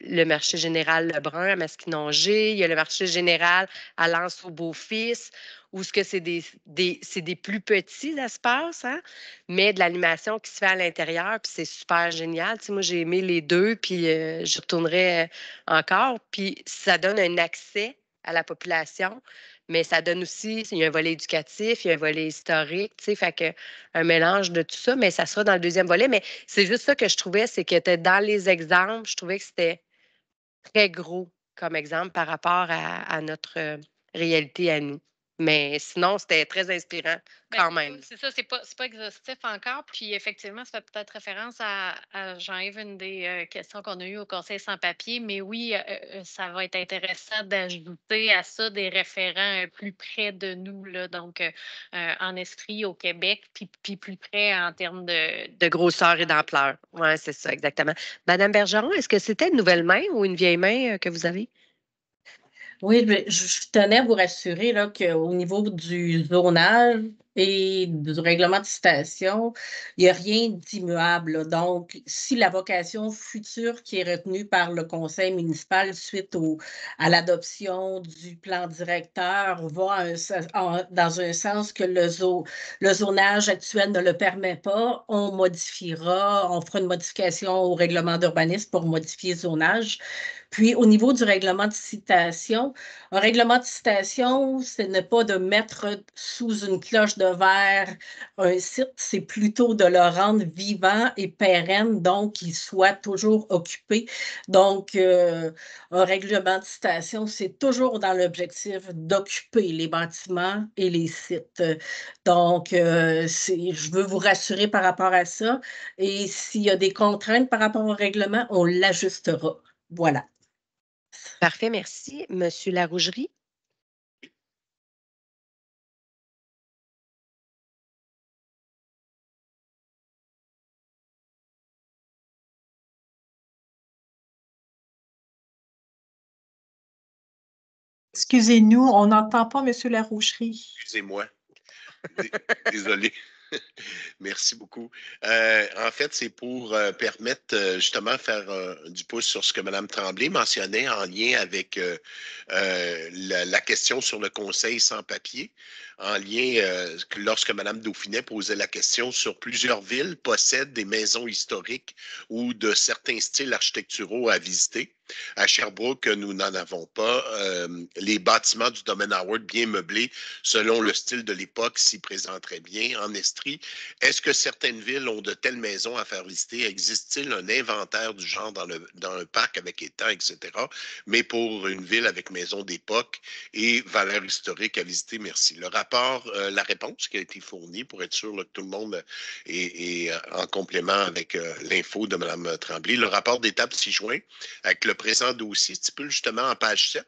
le marché général Lebrun à Masquinongé, il y a le marché général à Lens au Beau-Fils, où ce que c'est des, des, plus petits espaces, hein, mais de l'animation qui se fait à l'intérieur, puis c'est super génial. moi, j'ai aimé les deux, puis euh, je retournerai euh, encore. Puis ça donne un accès à la population mais ça donne aussi, il y a un volet éducatif, il y a un volet historique, tu sais, fait que un mélange de tout ça, mais ça sera dans le deuxième volet. Mais c'est juste ça que je trouvais, c'est que dans les exemples, je trouvais que c'était très gros comme exemple par rapport à, à notre euh, réalité à nous. Mais sinon, c'était très inspirant ben, quand même. C'est ça, c'est pas, pas exhaustif encore. Puis effectivement, ça fait peut-être référence à, Jean-Yves, une des euh, questions qu'on a eues au Conseil sans papier. Mais oui, euh, euh, ça va être intéressant d'ajouter à ça des référents plus près de nous, là, donc en esprit au Québec, puis, plus près en termes de. De grosseur et d'ampleur. Oui, c'est ça, exactement. Madame Bergeron, est-ce que c'était une nouvelle main ou une vieille main que vous avez? Oui, je, tenais à vous rassurer qu'au niveau du zonage, et du règlement de citation, il n'y a rien d'immuable. Donc, si la vocation future qui est retenue par le conseil municipal suite à l'adoption du plan directeur va dans un sens que le, le zonage actuel ne le permet pas, on modifiera, on fera une modification au règlement d'urbanisme pour modifier le zonage. Puis au niveau du règlement de citation, un règlement de citation, ce n'est pas de mettre sous une cloche de vers un site, c'est plutôt de le rendre vivant et pérenne, donc qu'il soit toujours occupé. Donc, euh, un règlement de citation, c'est toujours dans l'objectif d'occuper les bâtiments et les sites. Donc, euh, je veux vous rassurer par rapport à ça. Et s'il y a des contraintes par rapport au règlement, on l'ajustera. Voilà. Parfait, merci. Monsieur Larougerie? Excusez-nous, on n'entend pas M. Laroucherie. Excusez-moi. Désolé. [laughs] Merci beaucoup. Euh, en fait, c'est pour euh, permettre justement euh, justement faire du pouce sur ce que Mme Tremblay mentionnait en lien avec la, la, question sur le conseil sans papier en lien, euh, lorsque Mme Dauphinet posait la question sur plusieurs villes possèdent des maisons historiques ou de certains styles architecturaux à visiter. À Sherbrooke, nous n'en avons pas. Euh, les bâtiments du domaine Howard, bien meublés selon le style de l'époque, s'y présenteraient bien. En Estrie, est-ce que certaines villes ont de telles maisons à faire visiter? Existe-t-il un inventaire du genre dans, le, dans un parc avec étang, etc.? Mais pour une ville avec maison d'époque et valeur historique à visiter, merci. Le rapport euh, la réponse qui a été fournie pour être sûr que tout le monde euh, est, euh, en complément avec l'info de Mme Tremblay. Le rapport d'étape 6 joint avec le présent dossier stipule justement en page 7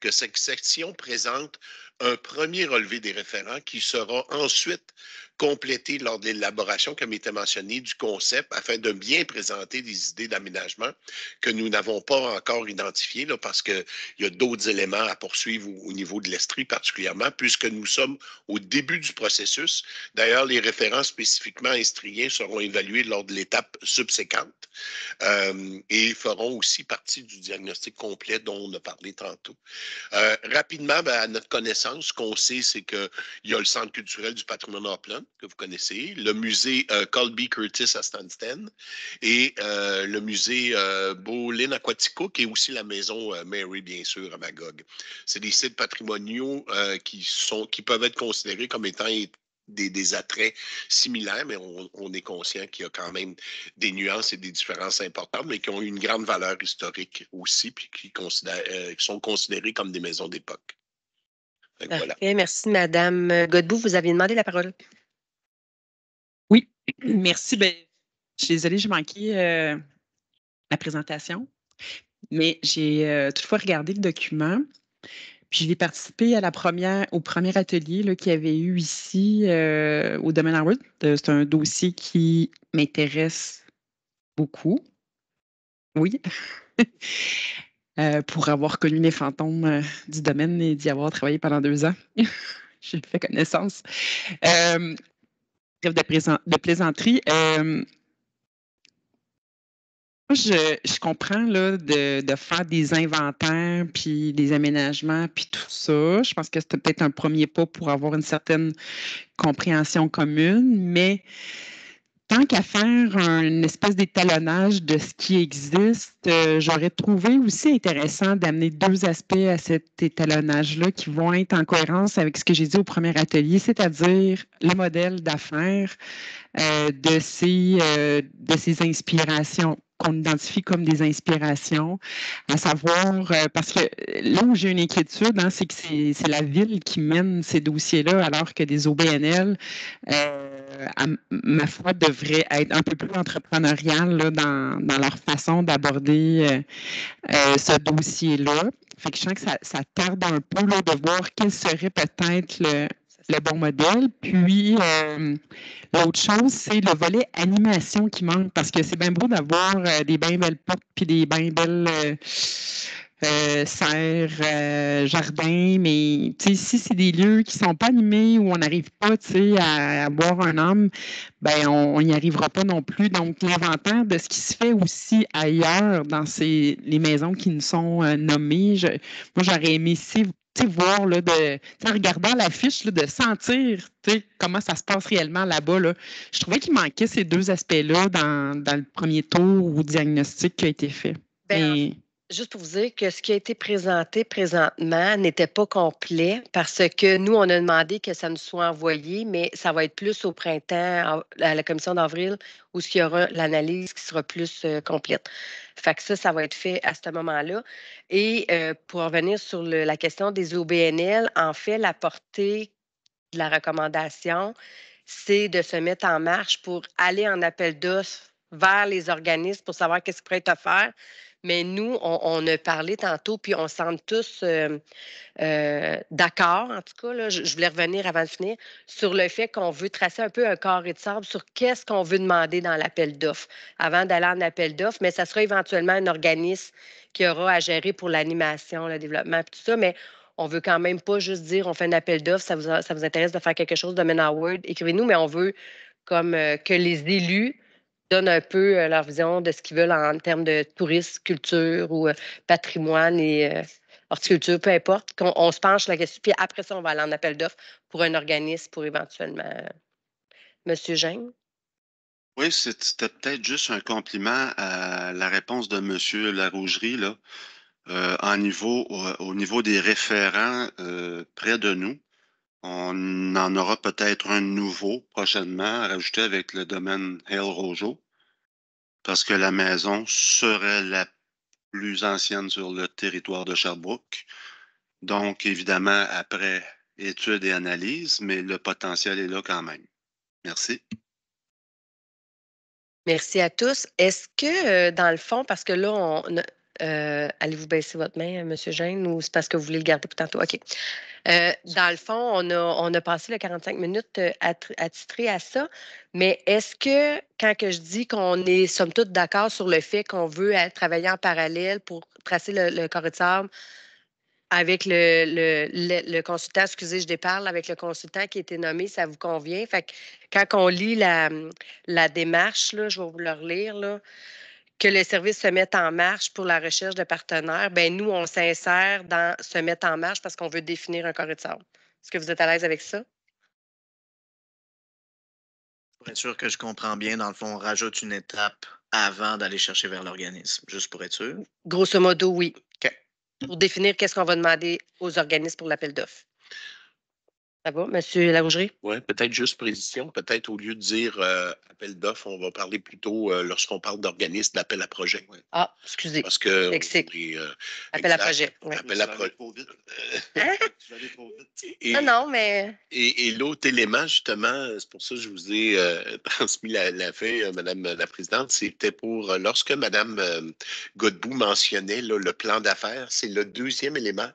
que cette section présente un premier relevé des référents qui sera ensuite compléter lors de l'élaboration, comme était mentionné, du concept afin de bien présenter des idées d'aménagement que nous n'avons pas encore identifiées parce qu'il y a d'autres éléments à poursuivre au, niveau de l'Estrie particulièrement, puisque nous sommes au début du processus. D'ailleurs, les références spécifiquement estriens seront évaluées lors de l'étape subséquente euh, et feront aussi partie du diagnostic complet dont on a parlé tantôt. Euh, rapidement, ben, à notre connaissance, ce qu'on sait, c'est qu'il y a le Centre culturel du patrimoine en plein, que vous connaissez, le musée euh, Colby Curtis à Stanstead et euh, le musée euh, Bolin Aquatico, qui est aussi la maison Mary, bien sûr, à Magog. C'est des sites patrimoniaux qui, sont, qui peuvent être considérés comme étant des, attraits similaires, mais on, est conscient qu'il y a quand même des nuances et des différences importantes, mais qui ont une grande valeur historique aussi, puis qui, sont considérés comme des maisons d'époque. Merci, Madame Godbout. Vous avez demandé la parole. Merci. Ben, je suis désolée, j'ai manqué euh, la présentation, mais j'ai euh, toutefois regardé le document. Puis j'ai participé à au premier atelier qu'il y avait eu ici euh, au domaine Harvard. C'est un dossier qui m'intéresse beaucoup. Oui. [laughs] pour avoir connu les fantômes du domaine et d'y avoir travaillé pendant deux ans. [laughs] j'ai fait connaissance de, plaisanterie. Euh, je, comprends là, de, de, faire des inventaires, puis des aménagements, puis tout ça. Je pense que c'était peut-être un premier pas pour avoir une certaine compréhension commune, mais tant qu'à faire une espèce d'étalonnage de ce qui existe, euh, j'aurais trouvé aussi intéressant d'amener deux aspects à cet étalonnage-là qui vont être en cohérence avec ce que j'ai dit au premier atelier, c'est-à-dire le modèle d'affaires euh, de, euh, de ces inspirations qu'on identifie comme des inspirations, à savoir, euh, parce que là où j'ai une inquiétude, hein, c'est que c'est la ville qui mène ces dossiers-là, alors que des OBNL, euh, ma foi, devraient être un peu plus entrepreneuriales dans, leur façon d'aborder euh, ce dossier-là. Fait que je sens que ça, ça tarde un peu de voir quel serait peut-être le, le bon modèle. Puis, euh, l'autre chose, c'est le volet animation qui manque parce que c'est bien beau d'avoir euh, des bien belles portes puis des bien belles euh, euh, serre, euh, jardin, mais si c'est des lieux qui ne sont pas animés où on n'arrive pas à, à boire un homme, ben on n'y arrivera pas non plus. Donc, l'inventaire de ce qui se fait aussi ailleurs dans les maisons qui nous sont euh, nommées, moi j'aurais aimé voir là, de, en regardant l'affiche, de sentir comment ça se passe réellement là-bas. Je trouvais qu'il manquait ces deux aspects-là dans, le premier tour ou diagnostic qui a été fait. Ben, Juste pour vous dire que ce qui a été présenté présentement n'était pas complet parce que nous, on a demandé que ça nous soit envoyé, mais ça va être plus au printemps, à la commission d'avril, où il y aura l'analyse qui sera plus euh, complète. Fait que ça, ça va être fait à ce moment-là. Et euh, pour revenir sur la question des OBNL, en fait, la portée de la recommandation, c'est de se mettre en marche pour aller en appel d'offres vers les organismes pour savoir qu'est-ce qu'ils pourraient te faire mais nous, on, a parlé tantôt, puis on semble tous euh, euh, d'accord, en tout cas, là, je, voulais revenir avant de finir, sur le fait qu'on veut tracer un peu un carré de sable sur qu'est-ce qu'on veut demander dans l'appel d'offres avant d'aller en appel d'offres, mais ça sera éventuellement un organisme qui aura à gérer pour l'animation, le développement, tout ça, mais on veut quand même pas juste dire on fait un appel d'offres, ça vous, ça vous intéresse de faire quelque chose, de word, écrivez-nous, mais on veut comme euh, que les élus donnent un peu euh, leur vision de ce qu'ils veulent en termes de tourisme, culture ou euh, patrimoine et euh, horticulture, peu importe, on se penche la question. Puis après ça, on va aller en appel d'offres pour un organisme pour éventuellement. Monsieur Jeanne? Oui, c'était peut-être juste un compliment à la réponse de Monsieur Larougerie, là. au, niveau des référents près de nous, on en aura peut-être un nouveau prochainement à avec le domaine Hale Rojo parce que la maison serait la plus ancienne sur le territoire de Sherbrooke. Donc, évidemment, après étude et analyse, mais le potentiel est là quand même. Merci. Merci à tous. Est-ce que, euh, dans le fond, parce que là, on, euh, allez-vous baisser votre main, euh, M. Jeanne, ou c'est parce que vous voulez le garder pour tantôt? OK. Euh, dans le fond, on a, on a passé les 45 minutes attitré à, à ça, mais est-ce que quand que je dis qu'on est somme toute d'accord sur le fait qu'on veut travailler en parallèle pour tracer le, le corps avec le, consultant, excusez, je déparle, avec le consultant qui a été nommé, ça vous convient? Fait quand on lit la, démarche, là, je vais vous le relire, que le service se mette en marche pour la recherche de partenaires, ben nous, on s'insère dans se mettre en marche parce qu'on veut définir un corps de Est-ce que vous êtes à l'aise avec ça? Pour être sûr que je comprends bien, dans le fond, on rajoute une étape avant d'aller chercher vers l'organisme, juste pour être sûr. Grosso modo, oui. Pour définir qu'est-ce qu'on va demander aux organismes pour l'appel d'offres. Ça va, M. Larougerie? Oui, peut-être juste précision. Peut-être au lieu de dire euh, appel d'offres, on va parler plutôt, euh, lorsqu'on parle d'organisme, d'appel à projet. Ah, excusez. Parce que. Pris, euh, appel à projet. Appel à projet. [laughs] Hein? non, non, mais. Et, l'autre élément, justement, c'est pour ça que je vous ai [laughs] transmis la, feuille, Madame la Présidente, c'était pour lorsque Madame Godbout mentionnait le plan d'affaires, c'est le deuxième élément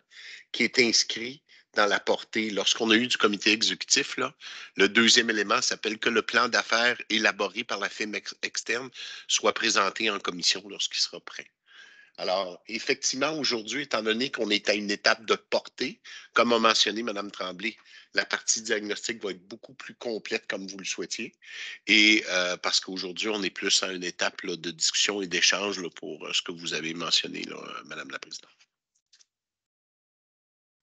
qui est inscrit dans la portée. Lorsqu'on a eu du comité exécutif, là, le deuxième élément s'appelle que le plan d'affaires élaboré par la firme externe soit présenté en commission lorsqu'il sera prêt. Alors, effectivement, aujourd'hui, étant donné qu'on est à une étape de portée, comme a mentionné Mme Tremblay, la partie diagnostique va être beaucoup plus complète comme vous le souhaitiez. Et euh, parce qu'aujourd'hui, on est plus à une étape de discussion et d'échange pour euh, ce que vous avez mentionné, euh, Mme la Présidente.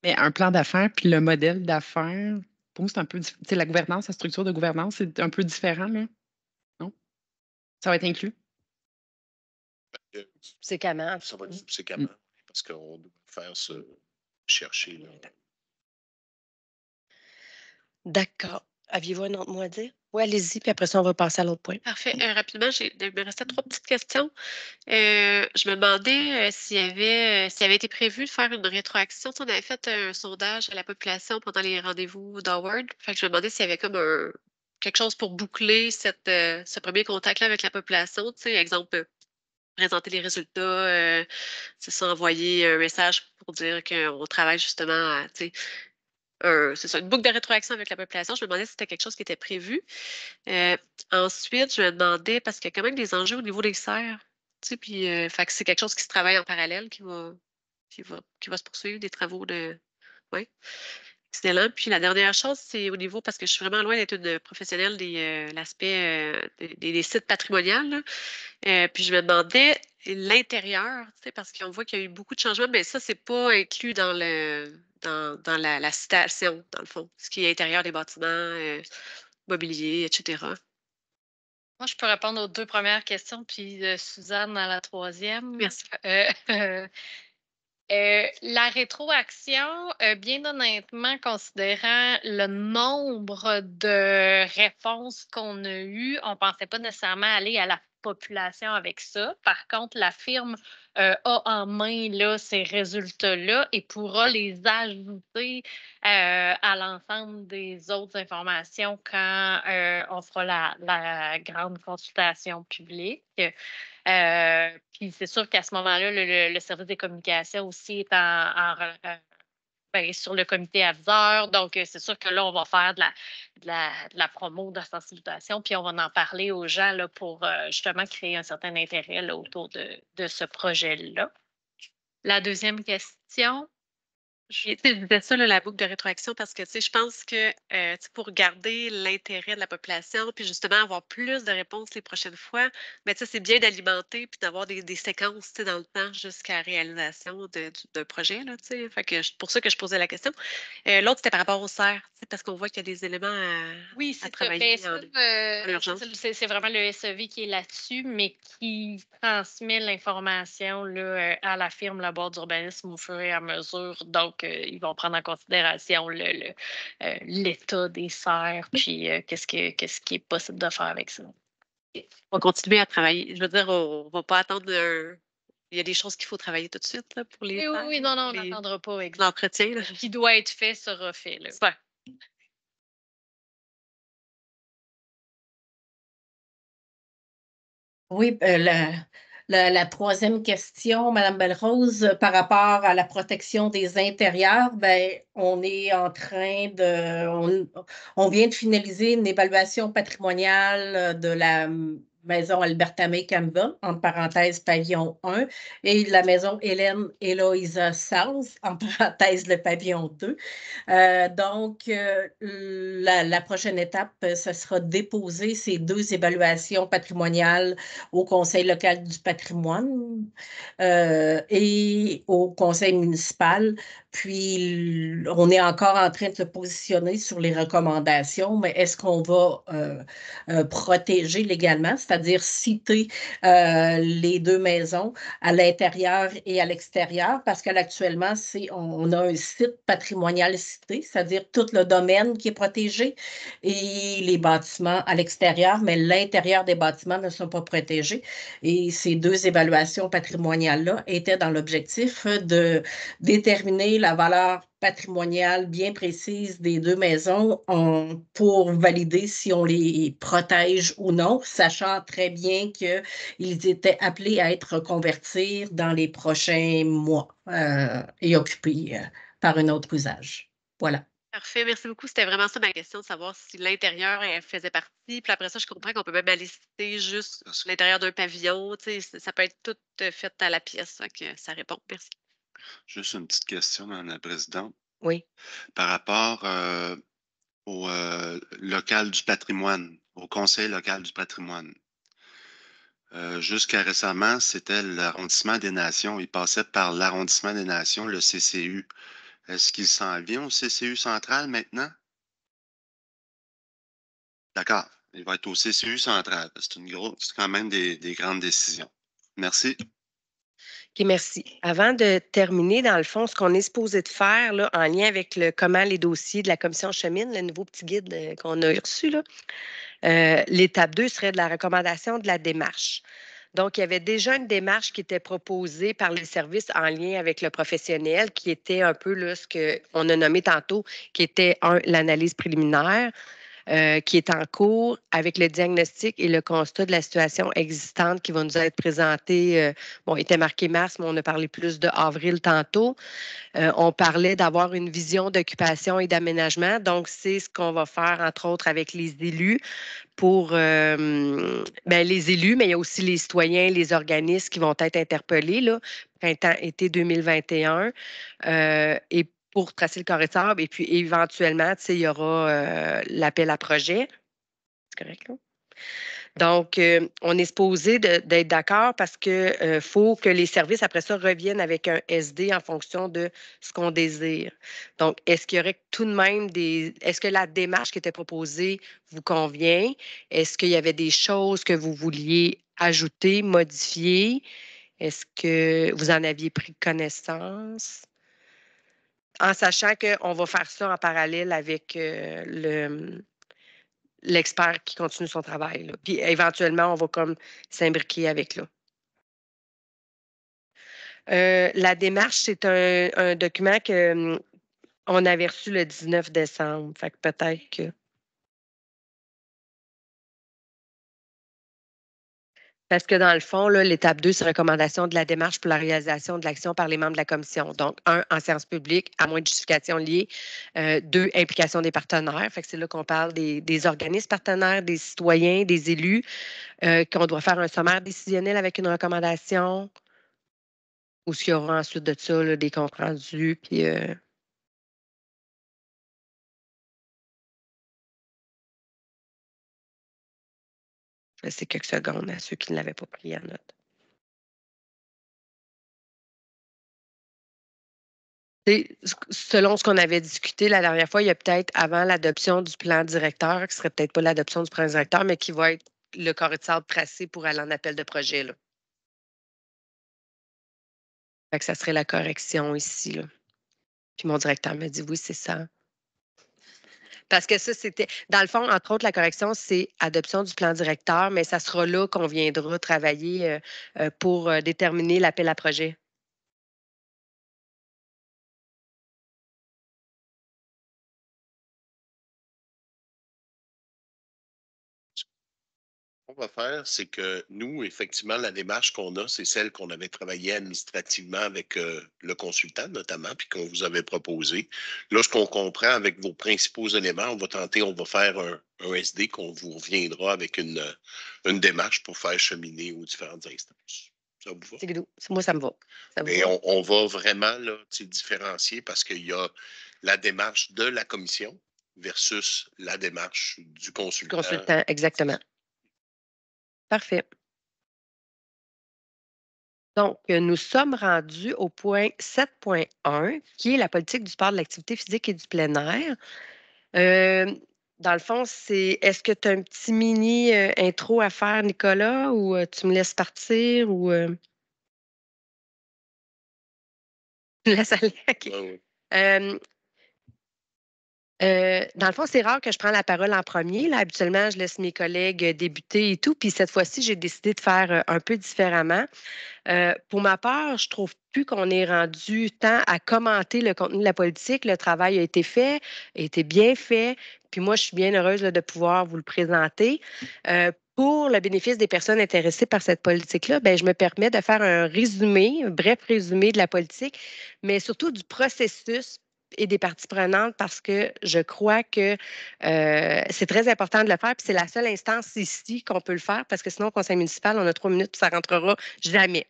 Mais un plan d'affaires, puis le modèle d'affaires, pour c'est un peu. tu sais, La gouvernance, la structure de gouvernance, c'est un peu différent, là. Non? Ça va être inclus? Euh, c'est Ça va être mm. C'est parce qu'on doit faire ce chercher. là. D'accord. Aviez-vous un autre mot à dire? Oui, allez-y, puis après ça, on va passer à l'autre point. Parfait. Euh, rapidement, il me restait trois petites questions. Euh, je me demandais euh, s'il y, avait, s'il avait été prévu de faire une rétroaction. on avait fait un sondage à la population pendant les rendez-vous d'Howard. Fait je me demandais s'il y avait comme quelque chose pour boucler cette, ce premier contact-là avec la population. Tu exemple, présenter les résultats, envoyer un message pour dire qu'on travaille justement à c'est ça, une boucle de rétroaction avec la population. Je me demandais si c'était quelque chose qui était prévu. Euh, ensuite, je me demandais, parce qu'il y a quand même des enjeux au niveau des serres, tu puis euh, c'est quelque chose qui se travaille en parallèle, qui va, qui va, qui va se poursuivre, des travaux de. Ouais. Excellent. Puis la dernière chose, c'est au niveau, parce que je suis vraiment loin d'être une professionnelle de euh, l'aspect euh, des, sites patrimoniales. Euh, puis je me demandais l'intérieur, tu parce qu'on voit qu'il y a eu beaucoup de changements, mais ça, ce n'est pas inclus dans le dans, la, citation, dans le fond, ce qui est intérieur des bâtiments, mobilier, etc. Moi, je peux répondre aux deux premières questions, puis Suzanne à la troisième. Merci. [laughs] Euh, la rétroaction, euh, bien honnêtement, considérant le nombre de réponses qu'on a eues, on ne pensait pas nécessairement aller à la population avec ça. Par contre, la firme euh, a en main là, ces résultats-là et pourra les ajouter à l'ensemble des autres informations quand on fera la grande consultation publique. Euh, puis c'est sûr qu'à ce moment-là, le, service des communications aussi est en, euh, ben, sur le comité aviseur. Donc, euh, c'est sûr que là, on va faire de la, de la, de la promo, de la sensibilisation, puis on va en parler aux gens là, pour justement créer un certain intérêt autour de, de ce projet-là. La deuxième question. Je disais ça, la boucle de rétroaction, parce que je pense que euh, pour garder l'intérêt de la population, puis justement avoir plus de réponses les prochaines fois, mais ben, c'est bien d'alimenter puis d'avoir des, des, séquences dans le temps jusqu'à la réalisation d'un projet. c'est pour ça que je posais la question. Euh, l'autre, c'était par rapport au CERF, parce qu'on voit qu'il y a des éléments à, oui, c'est travailler en, euh, C'est vraiment le SEV qui est là-dessus, mais qui transmet l'information à la firme, la boîte d'urbanisme au fur et à mesure. Donc, ils vont prendre en considération euh, l'état le, des serres, puis euh, qu'est-ce, qui est possible de faire avec ça. On va continuer à travailler. Je veux dire, on ne va pas attendre il y a des choses qu'il faut travailler tout de suite pour les. Oui, oui, non, non, on n'attendra pas. L'entretien. Qui doit être fait sera fait. Oui, euh, le la, troisième question, Madame Belrose, euh, par rapport à la protection des intérieurs, ben, on est en train de, on vient de finaliser une évaluation patrimoniale euh, de la maison Alberta May en parenthèse pavillon 1, et la maison Hélène Eloisa Sals, en parenthèse le pavillon 2. Euh, donc, euh, la, prochaine étape, euh, ce sera déposer ces deux évaluations patrimoniales au Conseil local du patrimoine et au Conseil municipal puis, on est encore en train de se positionner sur les recommandations, mais est-ce qu'on va euh, euh, protéger légalement, c'est-à-dire citer euh, les deux maisons à l'intérieur et à l'extérieur? Parce qu'actuellement, on, a un site patrimonial cité, c'est-à-dire tout le domaine qui est protégé et les bâtiments à l'extérieur, mais l'intérieur des bâtiments ne sont pas protégés. Et ces deux évaluations patrimoniales-là étaient dans l'objectif de déterminer la valeur patrimoniale bien précise des deux maisons pour valider si on les protège ou non, sachant très bien qu'ils étaient appelés à être convertis dans les prochains mois euh, et occupés euh, par un autre usage. Voilà. Parfait, merci beaucoup. C'était vraiment ça ma question, de savoir si l'intérieur faisait partie. Puis après ça, je comprends qu'on peut même aller juste sur l'intérieur d'un pavillon. Ça peut être tout euh, fait à la pièce. Donc hein, ça répond. Merci. Juste une petite question, Madame la Présidente. Oui. Par rapport euh, au euh, local du patrimoine, au Conseil local du patrimoine. Euh, jusqu'à récemment, c'était l'arrondissement des Nations. Il passait par l'arrondissement des Nations, le CCU. Est-ce qu'il s'en vient au CCU central maintenant? D'accord. Il va être au CCU central. C'est une grosse, quand même des, des grandes décisions. Merci merci. Avant de terminer, dans le fond, ce qu'on est supposé de faire en lien avec le comment les dossiers de la commission cheminent, le nouveau petit guide euh, qu'on a reçu, euh, l'étape 2 serait de la recommandation de la démarche. Donc, il y avait déjà une démarche qui était proposée par les services en lien avec le professionnel, qui était un peu là, ce qu'on a nommé tantôt, qui était l'analyse préliminaire, euh, qui est en cours avec le diagnostic et le constat de la situation existante qui va nous être présenté. Euh, bon, il était marqué mars, mais on a parlé plus de avril tantôt. Euh, on parlait d'avoir une vision d'occupation et d'aménagement. Donc, c'est ce qu'on va faire, entre autres, avec les élus pour ben, les élus, mais il y a aussi les citoyens, les organismes qui vont être interpellés là, printemps-été 2021. et pour tracer le corridor Et puis, éventuellement, il y aura euh, l'appel à projet. C'est correct, Donc, euh, on est supposé d'être d'accord parce qu'il euh, faut que les services, après ça, reviennent avec un SD en fonction de ce qu'on désire. Donc, est-ce qu'il y aurait tout de même des... Est-ce que la démarche qui était proposée vous convient? Est-ce qu'il y avait des choses que vous vouliez ajouter, modifier? Est-ce que vous en aviez pris connaissance? en sachant qu'on va faire ça en parallèle avec euh, le mmh, l'expert qui continue son travail. Puis éventuellement, on va comme s'imbriquer avec là. Euh, la démarche, c'est un, document que mmh, on avait reçu le 19 décembre. peut-être que Parce que dans le fond, l'étape 2, c'est recommandation de la démarche pour la réalisation de l'action par les membres de la commission. Donc, un, en séance publique, à moins de justification liée. Euh, deux, implication des partenaires. Fait que c'est là qu'on parle des, organismes partenaires, des citoyens, des élus, euh, qu'on doit faire un sommaire décisionnel avec une recommandation ou s'il y aura ensuite de ça des comptes rendus, puis euh, C'est quelques secondes à ceux qui ne l'avaient pas pris en note. selon ce qu'on avait discuté la dernière fois, il y a peut-être avant l'adoption du plan directeur, qui serait peut-être pas l'adoption du plan directeur, mais qui va être le corps de sable tracé pour aller en appel de projet. Là. ça serait la correction ici. Puis mon directeur m'a dit oui, c'est ça. Parce que ça, c'était, dans le fond, entre autres, la correction, c'est adoption du plan directeur, mais ça sera là qu'on viendra travailler euh, euh, pour euh, déterminer l'appel à projet. va faire, c'est que nous, effectivement, la démarche qu'on a, c'est celle qu'on avait travaillée administrativement avec euh, le consultant, notamment, puis qu'on vous avait proposé. Là, ce qu'on comprend avec vos principaux éléments, on va tenter, on va faire un, SD qu'on vous reviendra avec une, démarche pour faire cheminer aux différentes instances. Ça vous va? Moi, ça me va. Et on, va vraiment là, différencier parce qu'il y a la démarche de la commission versus la démarche du consultant. Consultant, exactement. Parfait. Donc, euh, nous sommes rendus au point 7.1, qui est la politique du sport, de l'activité physique et du plein air. Euh, dans le fond, c'est est-ce que tu as un petit mini euh, intro à faire, Nicolas, ou tu me laisses partir ou tu me [laughs] laisses aller? Okay. Ah euh, dans le fond, c'est rare que je prenne la parole en premier. Là, habituellement, je laisse mes collègues euh, débuter et tout. Puis cette fois-ci, j'ai décidé de faire euh, un peu différemment. pour ma part, je trouve plus qu'on est rendu temps à commenter le contenu de la politique. Le travail a été fait, a été bien fait. Puis moi, je suis bien heureuse de pouvoir vous le présenter. pour le bénéfice des personnes intéressées par cette politique-là, ben, je me permets de faire un résumé, un bref résumé de la politique, mais surtout du processus et des parties prenantes parce que je crois que euh, c'est très important de le faire. Puis c'est la seule instance ici qu'on peut le faire parce que sinon, au conseil municipal, on a trois minutes et ça rentrera jamais.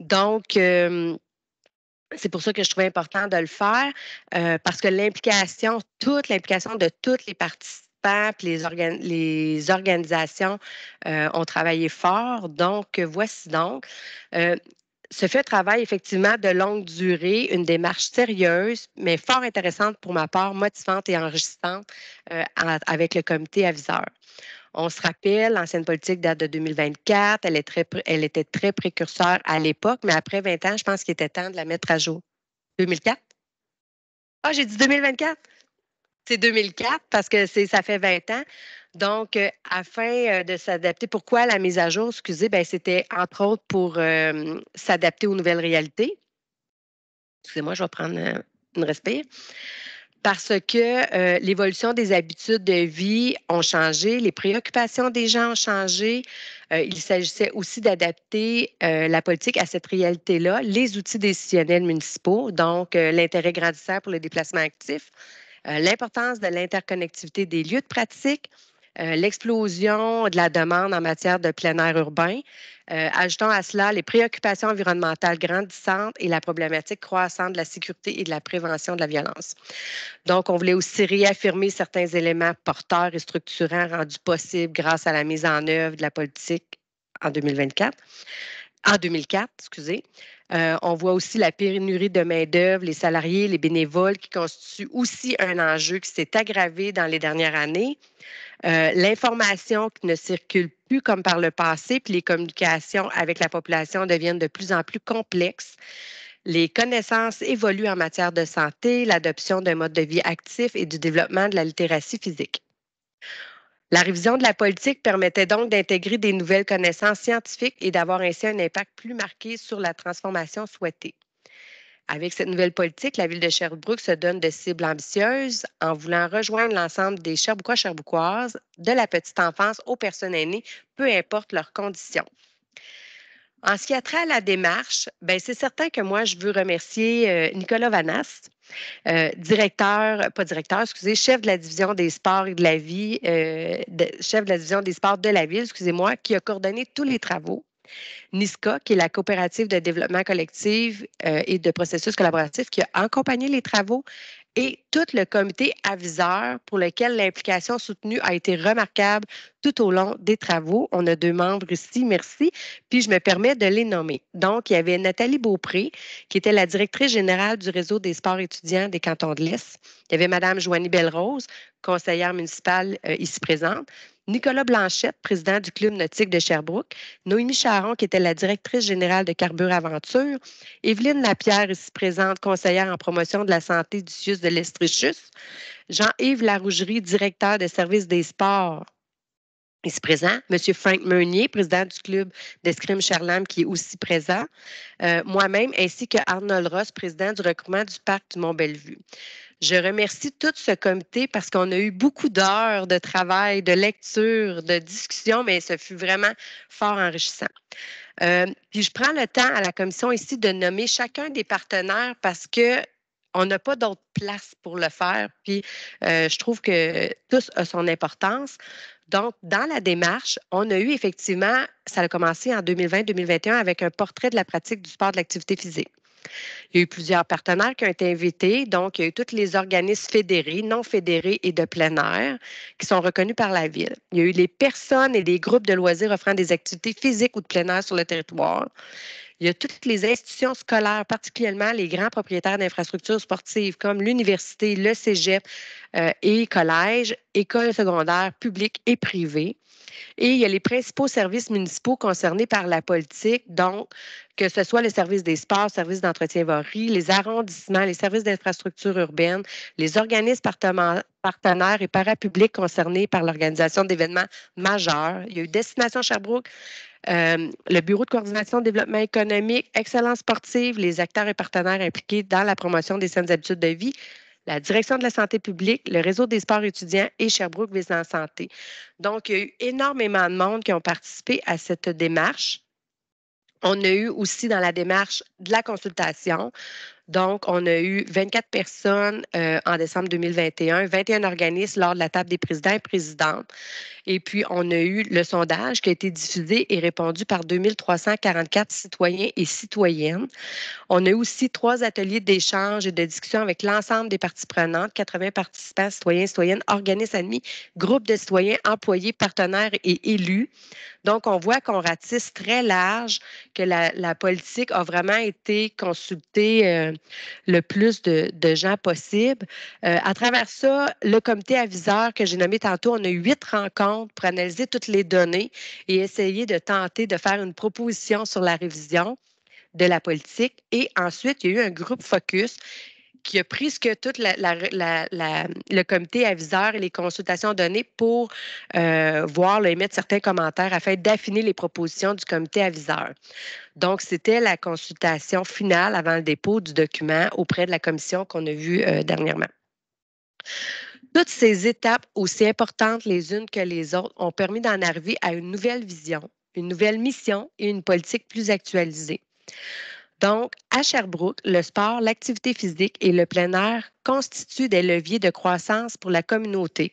Donc, c'est pour ça que je trouvais important de le faire euh, parce que l'implication, toute l'implication de toutes les participants les, les, organisations euh, ont travaillé fort. Donc, voici donc. Ce fait un travail effectivement de longue durée, une démarche sérieuse, mais fort intéressante pour ma part, motivante et enrichissante euh, avec le comité aviseur. On se rappelle, l'ancienne politique date de 2024, elle, est très, elle était très précurseur à l'époque, mais après 20 ans, je pense qu'il était temps de la mettre à jour. 2004? Ah, j'ai dit 2024! C'est 2004 parce que ça fait 20 ans. Donc, euh, afin euh, de s'adapter, pourquoi la mise à jour, excusez, ben, c'était entre autres pour euh, s'adapter aux nouvelles réalités. Excusez-moi, je vais prendre une respire. Parce que l'évolution des habitudes de vie ont changé, les préoccupations des gens ont changé. il s'agissait aussi d'adapter la politique à cette réalité-là, les outils décisionnels municipaux, donc l'intérêt grandissant pour le déplacement actif, l'importance de l'interconnectivité des lieux de pratique, euh, l'explosion de la demande en matière de plein air urbain. Euh, ajoutons à cela les préoccupations environnementales grandissantes et la problématique croissante de la sécurité et de la prévention de la violence. Donc, on voulait aussi réaffirmer certains éléments porteurs et structurants rendus possibles grâce à la mise en œuvre de la politique en 2024 en 2004, excusez. Euh, on voit aussi la pénurie de main-d'œuvre, les salariés, les bénévoles qui constituent aussi un enjeu qui s'est aggravé dans les dernières années. Euh, l'information qui ne circule plus comme par le passé, puis les communications avec la population deviennent de plus en plus complexes. Les connaissances évoluent en matière de santé, l'adoption d'un mode de vie actif et du développement de la littératie physique. La révision de la politique permettait donc d'intégrer des nouvelles connaissances scientifiques et d'avoir ainsi un impact plus marqué sur la transformation souhaitée. Avec cette nouvelle politique, la ville de Sherbrooke se donne de cibles ambitieuses en voulant rejoindre l'ensemble des Sherbrookeois, de la petite enfance aux personnes aînées, peu importe leurs conditions. En ce qui a trait à la démarche, ben c'est certain que moi, je veux remercier euh, Nicolas Vanas, euh, directeur, pas directeur, chef de la division des sports et de la vie, euh, chef de la division des sports de la ville, excusez-moi, qui a coordonné tous les travaux. NISCA, qui est la coopérative de développement collectif euh, et de processus collaboratif qui a accompagné les travaux et tout le comité aviseur pour lequel l'implication soutenue a été remarquable tout au long des travaux. On a deux membres ici, merci. Puis je me permets de les nommer. Donc, il y avait Nathalie Beaupré, qui était la directrice générale du réseau des sports étudiants des cantons de l'Est. Il y avait Madame Joanie Belrose, conseillère municipale euh, ici présente. Nicolas Blanchette, président du Club nautique de Sherbrooke, Noémie Charon, qui était la directrice générale de Carbure Aventure, Evelyne Lapierre, ici présente, conseillère en promotion de la santé du CIUS de l'Estrichus, Jean-Yves Larougerie, directeur des services des sports Ici présent, M. Frank Meunier, président du club d'escrime Charlam, qui est aussi présent, euh, moi-même, ainsi que Arnold Ross, président du recrutement du parc du Mont-Bellevue. Je remercie tout ce comité parce qu'on a eu beaucoup d'heures de travail, de lecture, de discussion, mais ce fut vraiment fort enrichissant. Euh, puis je prends le temps à la commission ici de nommer chacun des partenaires parce que on n'a pas d'autre place pour le faire. Puis euh, je trouve que tout a son importance. Donc, dans la démarche, on a eu effectivement, ça a commencé en 2020-2021 avec un portrait de la pratique du sport de l'activité physique. Il y a eu plusieurs partenaires qui ont été invités. Donc, il y a eu tous les organismes fédérés, non fédérés et de plein air qui sont reconnus par la Ville. Il y a eu les personnes et les groupes de loisirs offrant des activités physiques ou de plein air sur le territoire. Il y a toutes les institutions scolaires, particulièrement les grands propriétaires d'infrastructures sportives comme l'université, le cégep euh, et collèges, écoles secondaires publiques et privées. Et il y a les principaux services municipaux concernés par la politique, donc que ce soit les services des sports, services d'entretien voirie, les arrondissements, les services d'infrastructures urbaine, les organismes partenaires et parapublics concernés par l'organisation d'événements majeurs. Il y a eu Destination Sherbrooke, euh, le Bureau de coordination de développement économique, Excellence sportive, les acteurs et partenaires impliqués dans la promotion des saines habitudes de vie, la Direction de la santé publique, le Réseau des sports étudiants et Sherbrooke en Santé. Donc, il y a eu énormément de monde qui ont participé à cette démarche. On a eu aussi dans la démarche de la consultation. Donc, on a eu 24 personnes euh, en décembre 2021, 21 organismes lors de la table des présidents et présidentes. Et puis, on a eu le sondage qui a été diffusé et répondu par 2344 citoyens et citoyennes. On a eu aussi trois ateliers d'échange et de discussion avec l'ensemble des parties prenantes, 80 participants, citoyens, citoyennes, organismes admis, groupes de citoyens, employés, partenaires et élus. Donc, on voit qu'on ratisse très large, que la, politique a vraiment été consultée euh, le plus de, gens possible. Euh, à travers ça, le comité aviseur que j'ai nommé tantôt, on a huit rencontres pour analyser toutes les données et essayer de tenter de faire une proposition sur la révision de la politique. Et ensuite, il y a eu un groupe focus qui a pris ce que tout le comité aviseur et les consultations données pour euh, voir, et émettre certains commentaires afin d'affiner les propositions du comité aviseur. Donc, c'était la consultation finale avant le dépôt du document auprès de la commission qu'on a vue euh, dernièrement. Toutes ces étapes, aussi importantes les unes que les autres, ont permis d'en arriver à une nouvelle vision, une nouvelle mission et une politique plus actualisée. Donc, à Sherbrooke, le sport, l'activité physique et le plein air constituent des leviers de croissance pour la communauté.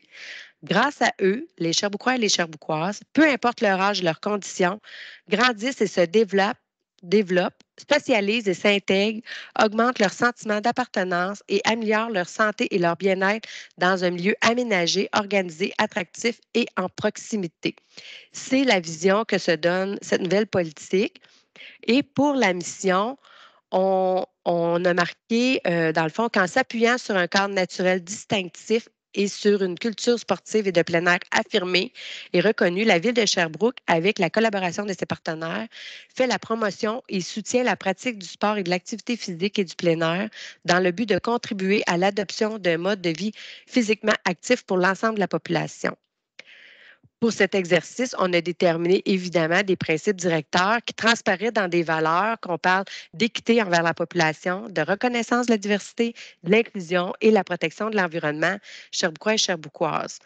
Grâce à eux, les Sherbrookois et les Sherbroquoises, peu importe leur âge et leurs conditions, grandissent et se développent développe, spécialise et s'intègre, augmentent leur sentiment d'appartenance et améliorent leur santé et leur bien-être dans un milieu aménagé, organisé, attractif et en proximité. C'est la vision que se donne cette nouvelle politique. Et pour la mission, on, a marqué, euh, dans le fond, qu'en s'appuyant sur un cadre naturel distinctif et sur une culture sportive et de plein air affirmée et reconnue, la Ville de Sherbrooke, avec la collaboration de ses partenaires, fait la promotion et soutient la pratique du sport et de l'activité physique et du plein air dans le but de contribuer à l'adoption d'un mode de vie physiquement actif pour l'ensemble de la population. Pour cet exercice, on a déterminé évidemment des principes directeurs qui transparaissent dans des valeurs qu'on parle d'équité envers la population, de reconnaissance de la diversité, de l'inclusion et la protection de l'environnement cherboucois et cherboucoises.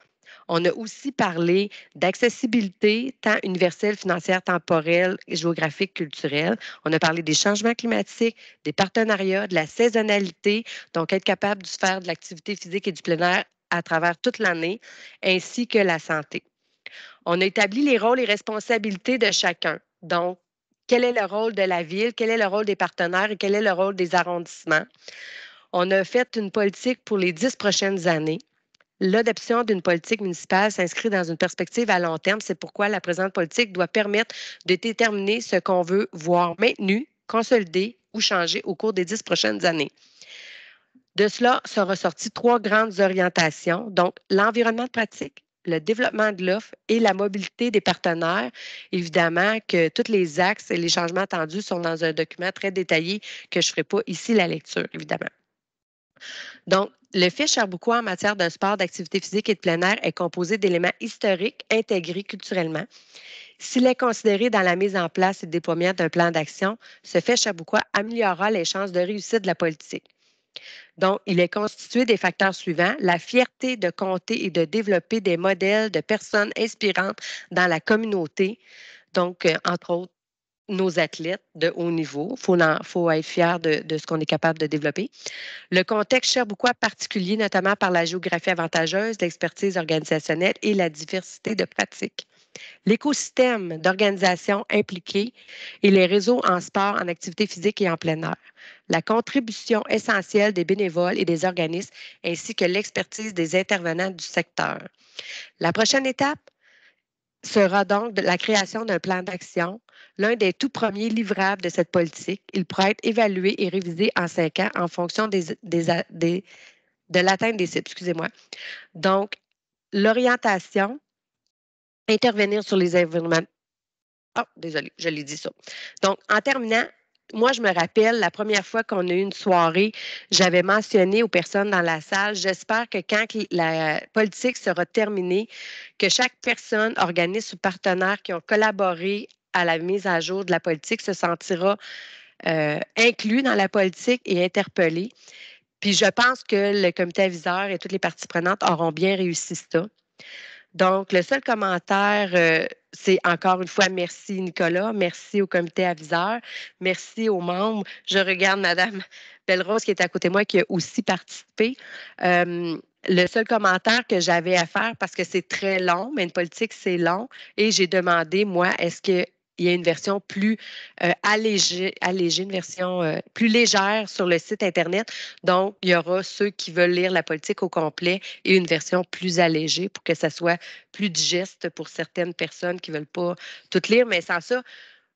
On a aussi parlé d'accessibilité, tant universelle, financière, temporelle, géographique, culturelle. On a parlé des changements climatiques, des partenariats, de la saisonnalité, donc être capable de faire de l'activité physique et du plein air à travers toute l'année, ainsi que la santé. On a établi les rôles et responsabilités de chacun. Donc, quel est le rôle de la ville, quel est le rôle des partenaires et quel est le rôle des arrondissements. On a fait une politique pour les dix prochaines années. L'adoption d'une politique municipale s'inscrit dans une perspective à long terme. C'est pourquoi la présente politique doit permettre de déterminer ce qu'on veut voir maintenu, consolidé ou changé au cours des dix prochaines années. De cela sont ressorties trois grandes orientations. Donc, l'environnement de pratique, le développement de l'offre et la mobilité des partenaires. Évidemment que tous les axes et les changements attendus sont dans un document très détaillé que je ne ferai pas ici la lecture, évidemment. Donc, le fiche Charbourquois en matière de sport, d'activité physique et de plein air est composé d'éléments historiques intégrés culturellement. S'il est considéré dans la mise en place et déploiement d'un plan d'action, ce fait Chabouquois améliorera les chances de réussite de la politique. Donc, il est constitué des facteurs suivants la fierté de compter et de développer des modèles de personnes inspirantes dans la communauté. Donc, euh, entre autres, nos athlètes de haut niveau. Il faut, être fier de, ce qu'on est capable de développer. Le contexte à particulier, notamment par la géographie avantageuse, l'expertise organisationnelle et la diversité de pratiques l'écosystème d'organisations impliquées et les réseaux en sport, en activité physique et en plein air, la contribution essentielle des bénévoles et des organismes, ainsi que l'expertise des intervenants du secteur. La prochaine étape sera donc la création d'un plan d'action, l'un des tout premiers livrables de cette politique. Il pourra être évalué et révisé en cinq ans en fonction de l'atteinte des cibles. Excusez-moi. Donc, l'orientation, intervenir sur les événements. Ah, oh, désolé, je l'ai dit ça. Donc, en terminant, moi, je me rappelle la première fois qu'on a eu une soirée, j'avais mentionné aux personnes dans la salle, j'espère que quand la politique sera terminée, que chaque personne, organisme ou partenaire qui ont collaboré à la mise à jour de la politique se sentira euh, inclus dans la politique et interpellé. Puis je pense que le comité aviseur et toutes les parties prenantes auront bien réussi ça. Donc, le seul commentaire, euh, c'est encore une fois merci Nicolas, merci au comité aviseur, merci aux membres. Je regarde Madame [laughs] Belrose qui est à côté de moi qui a aussi participé. Euh, le seul commentaire que j'avais à faire, parce que c'est très long, mais une politique, c'est long, et j'ai demandé, moi, est-ce que il y a une version plus euh, allégée, allégée, une version euh, plus légère sur le site Internet. Donc, il y aura ceux qui veulent lire la politique au complet et une version plus allégée pour que ça soit plus digeste pour certaines personnes qui ne veulent pas tout lire. Mais sans ça,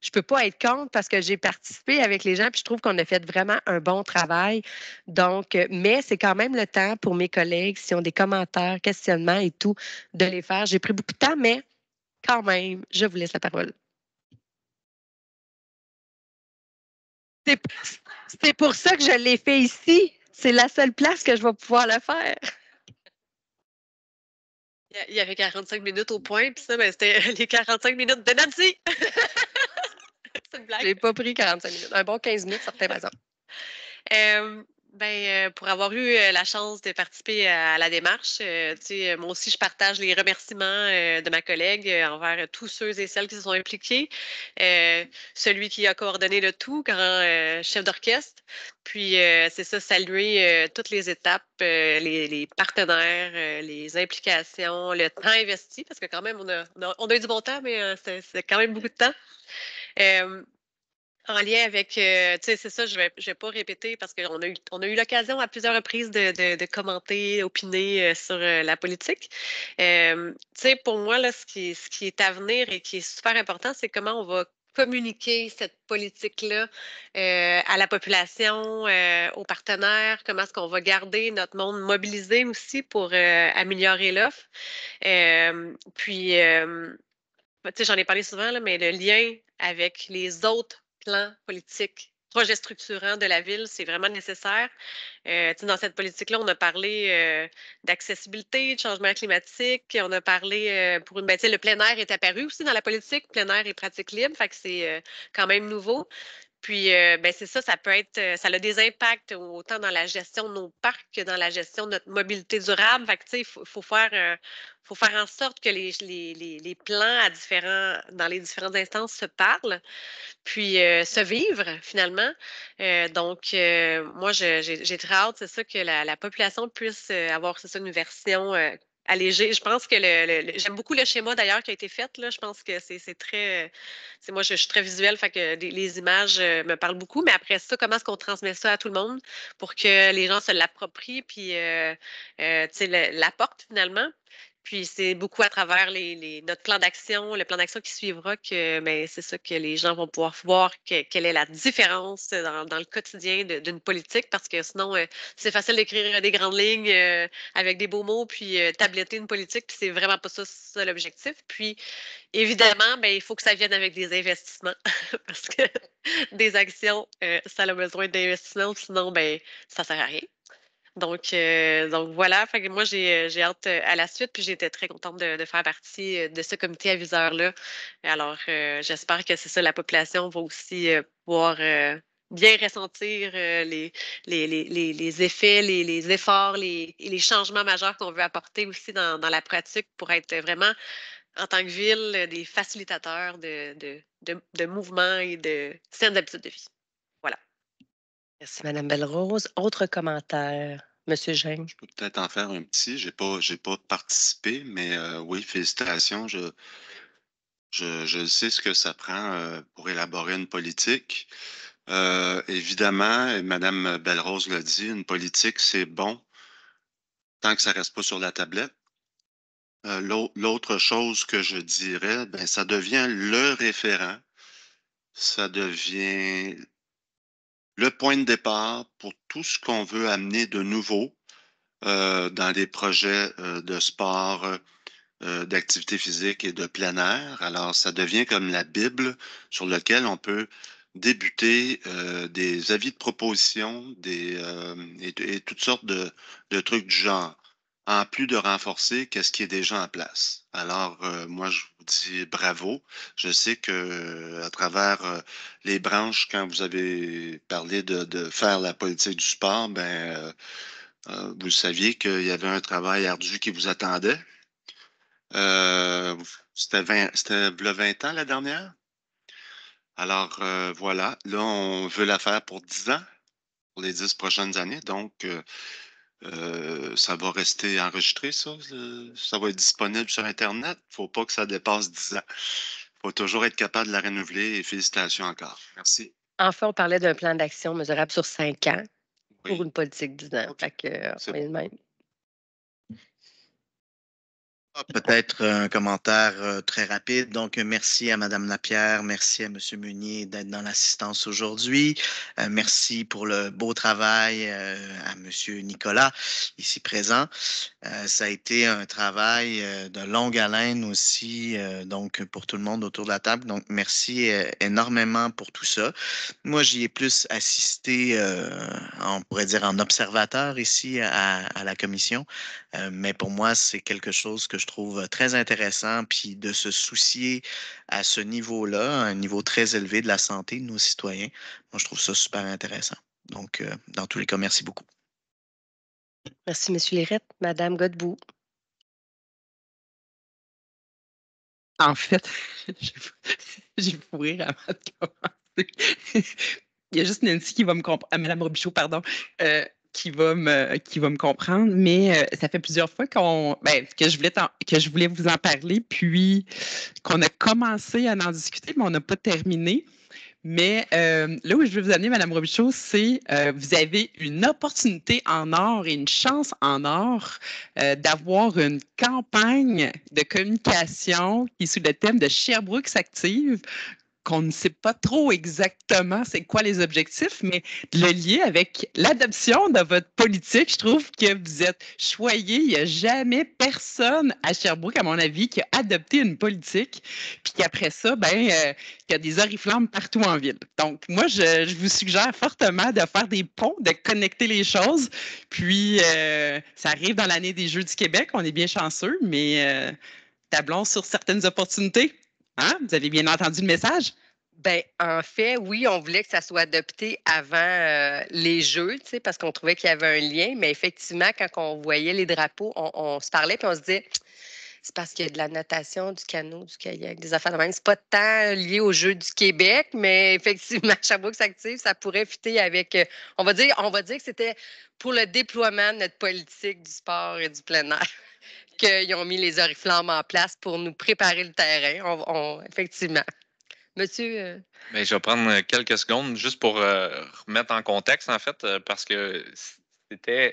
je ne peux pas être contre parce que j'ai participé avec les gens, et je trouve qu'on a fait vraiment un bon travail. Donc, euh, mais c'est quand même le temps pour mes collègues, s'ils ont des commentaires, questionnements et tout, de les faire. J'ai pris beaucoup de temps, mais quand même, je vous laisse la parole. C'est pour ça que je l'ai fait ici. C'est la seule place que je vais pouvoir le faire. Il y avait 45 minutes au point, puis ça, ben, c'était [laughs] les 45 minutes de Nancy! [laughs] C'est une blague. J'ai pas pris 45 minutes. Un bon 15 minutes, certains par Euh, ben, euh, pour avoir eu euh, la chance de participer à, la démarche, euh, sais, moi aussi, je partage les remerciements de ma collègue envers tous ceux et celles qui se sont impliqués, celui qui a coordonné le tout, grand chef d'orchestre. Puis, c'est ça, saluer toutes les étapes, les, partenaires, les implications, le temps investi, parce que quand même, on a, on a, on a eu du bon temps, mais hein, c'est quand même beaucoup de temps en lien avec, euh, tu sais, c'est ça, je ne vais, pas répéter parce qu'on a eu, eu l'occasion à plusieurs reprises de, commenter, opiner euh, sur euh, la politique. tu sais, pour moi, là, ce qui, est à venir et qui est super important, c'est comment on va communiquer cette politique-là à la population, aux partenaires, comment est-ce qu'on va garder notre monde mobilisé aussi pour améliorer l'offre. puis, tu sais, j'en ai parlé souvent, mais le lien avec les autres plan politique projet structurant de la ville, c'est vraiment nécessaire. Euh, dans cette politique-là, on a parlé euh, d'accessibilité, de changement climatique, on a parlé euh, pour une ben, le plein air est apparu aussi dans la politique, plein air et pratique libre, fait que c'est quand même nouveau. Puis, euh, ben c'est ça, ça peut être, euh, ça a des impacts autant dans la gestion de nos parcs que dans la gestion de notre mobilité durable. Fait que, tu sais, il faut, faire, euh, faut faire en sorte que les, les, plans à différents, dans les différentes instances se parlent, puis se vivent finalement. donc, moi, j'ai très hâte, c'est ça, que la, la population puisse avoir, c'est ça, une version alléger Je pense que le, j'aime beaucoup le schéma d'ailleurs qui a été fait. Là. Je pense que c'est très. Euh, c'est moi, je, suis très visuelle, fait que les, images euh, me parlent beaucoup. Mais après ça, comment est-ce qu'on transmet ça à tout le monde pour que les gens se l'approprient puis euh, euh l'apportent finalement? Puis c'est beaucoup à travers notre plan d'action, le plan d'action qui suivra que ben, c'est ça que les gens vont pouvoir voir quelle est la différence dans, le quotidien d'une politique parce que sinon euh, c'est facile d'écrire euh, des grandes lignes euh, avec des beaux mots puis tabletter une politique puis c'est vraiment pas ça, l'objectif. Puis évidemment ben, il faut que ça vienne avec des investissements [laughs] parce que des actions ça a besoin d'investissements sinon ben ça sert à rien. Donc, euh, donc voilà, moi, j'ai, euh, j'ai hâte euh, à la suite, puis j'étais très contente de, faire partie de ce comité aviseur-là. Alors, j'espère que c'est ça, la population va aussi pouvoir bien ressentir les, les, effets, les, efforts, les, les changements majeurs qu'on veut apporter aussi dans, la pratique pour être vraiment en tant que ville, des facilitateurs de, de, de mouvements et de saines habitudes de vie. Merci, Mme Rose. Autre commentaire? Monsieur Geng. Je peux peut-être en faire un petit. Je n'ai pas, pas participé, mais euh, oui, félicitations. Je, je, sais ce que ça prend euh, pour élaborer une politique. Euh, évidemment, et Mme Rose l'a dit, une politique, c'est bon tant que ça ne reste pas sur la tablette. L'autre chose que je dirais, ben, ça devient le référent, ça devient le point de départ pour tout ce qu'on veut amener de nouveau euh, dans des projets euh, de sport, euh, d'activité physique et de plein air. Alors, ça devient comme la Bible sur laquelle on peut débuter des avis de proposition des, et, toutes sortes de, de, trucs du genre, en plus de renforcer qu'est-ce qui est déjà en place. Alors, moi, je dit bravo. Je sais que à travers euh, les branches, quand vous avez parlé de, faire la politique du sport, ben, euh, euh, vous saviez qu'il y avait un travail ardu qui vous attendait. c'était le 20 ans la dernière. Alors voilà, là on veut la faire pour 10 ans, pour les 10 prochaines années. Donc euh, ça va rester enregistré, ça? Ça va être disponible sur Internet? Il ne Faut pas que ça dépasse 10 ans. Il Faut toujours être capable de la renouveler et félicitations encore. Merci. Enfin, on parlait d'un plan d'action mesurable sur 5 ans pour une politique 10 ans. Fait que, le euh, même. Ah, peut-être un commentaire euh, très rapide. Donc, merci à Madame Lapierre, merci à Monsieur Meunier d'être dans l'assistance aujourd'hui. Euh, merci pour le beau travail euh, à Monsieur Nicolas, ici présent. ça a été un travail de longue haleine aussi, donc pour tout le monde autour de la table. Donc, merci énormément pour tout ça. Moi, j'y ai plus assisté, on pourrait dire en observateur ici à, à la commission, mais pour moi, c'est quelque chose que je trouve euh, très intéressant, puis de se soucier à ce niveau-là, un niveau très élevé de la santé de nos citoyens. Moi, je trouve ça super intéressant. Donc, euh, dans tous les cas, merci beaucoup. Merci, Monsieur Lirette. Madame Godbout. En fait, [laughs] j'ai pourri avant de commencer. [laughs] Il y a juste Nancy qui va me comprendre. Madame Robichaud, pardon. Euh, qui va me, qui va me comprendre, mais euh, ça fait plusieurs fois qu'on, ben, que, je voulais que je voulais vous en parler, puis qu'on a commencé à en discuter, mais on n'a pas terminé. Mais euh, là où je veux vous amener, Madame Robichaud, c'est euh, vous avez une opportunité en or et une chance en or d'avoir une campagne de communication qui est sous le thème de Sherbrooke s'active qu'on ne sait pas trop exactement c'est quoi les objectifs, mais de le lier avec l'adoption de votre politique, je trouve que vous êtes choyé. Il n'y a jamais personne à Sherbrooke, à mon avis, qui a adopté une politique, puis qu'après ça, ben, euh, il y a des oriflammes partout en ville. Donc, moi, je, vous suggère fortement de faire des ponts, de connecter les choses. Puis, euh, ça arrive dans l'année des Jeux du Québec, on est bien chanceux, mais euh, tablons sur certaines opportunités. Hein? Vous avez bien entendu le message? Ben, en fait, oui, on voulait que ça soit adopté avant euh, les Jeux, parce qu'on trouvait qu'il y avait un lien. Mais effectivement, quand on voyait les drapeaux, on, se parlait puis on se disait c'est parce qu'il y a de la notation, du canot, du kayak, des affaires de même. C'est pas tant lié aux Jeux du Québec, mais [laughs] effectivement, ça s'active, ça pourrait fitter avec. Euh, on va dire, on va dire que c'était pour le déploiement de notre politique du sport et du plein air qu'ils ont mis les oriflammes en place pour nous préparer le terrain. effectivement. Monsieur. Euh, ben, je vais prendre euh, quelques secondes juste pour euh, remettre en contexte, en fait, parce que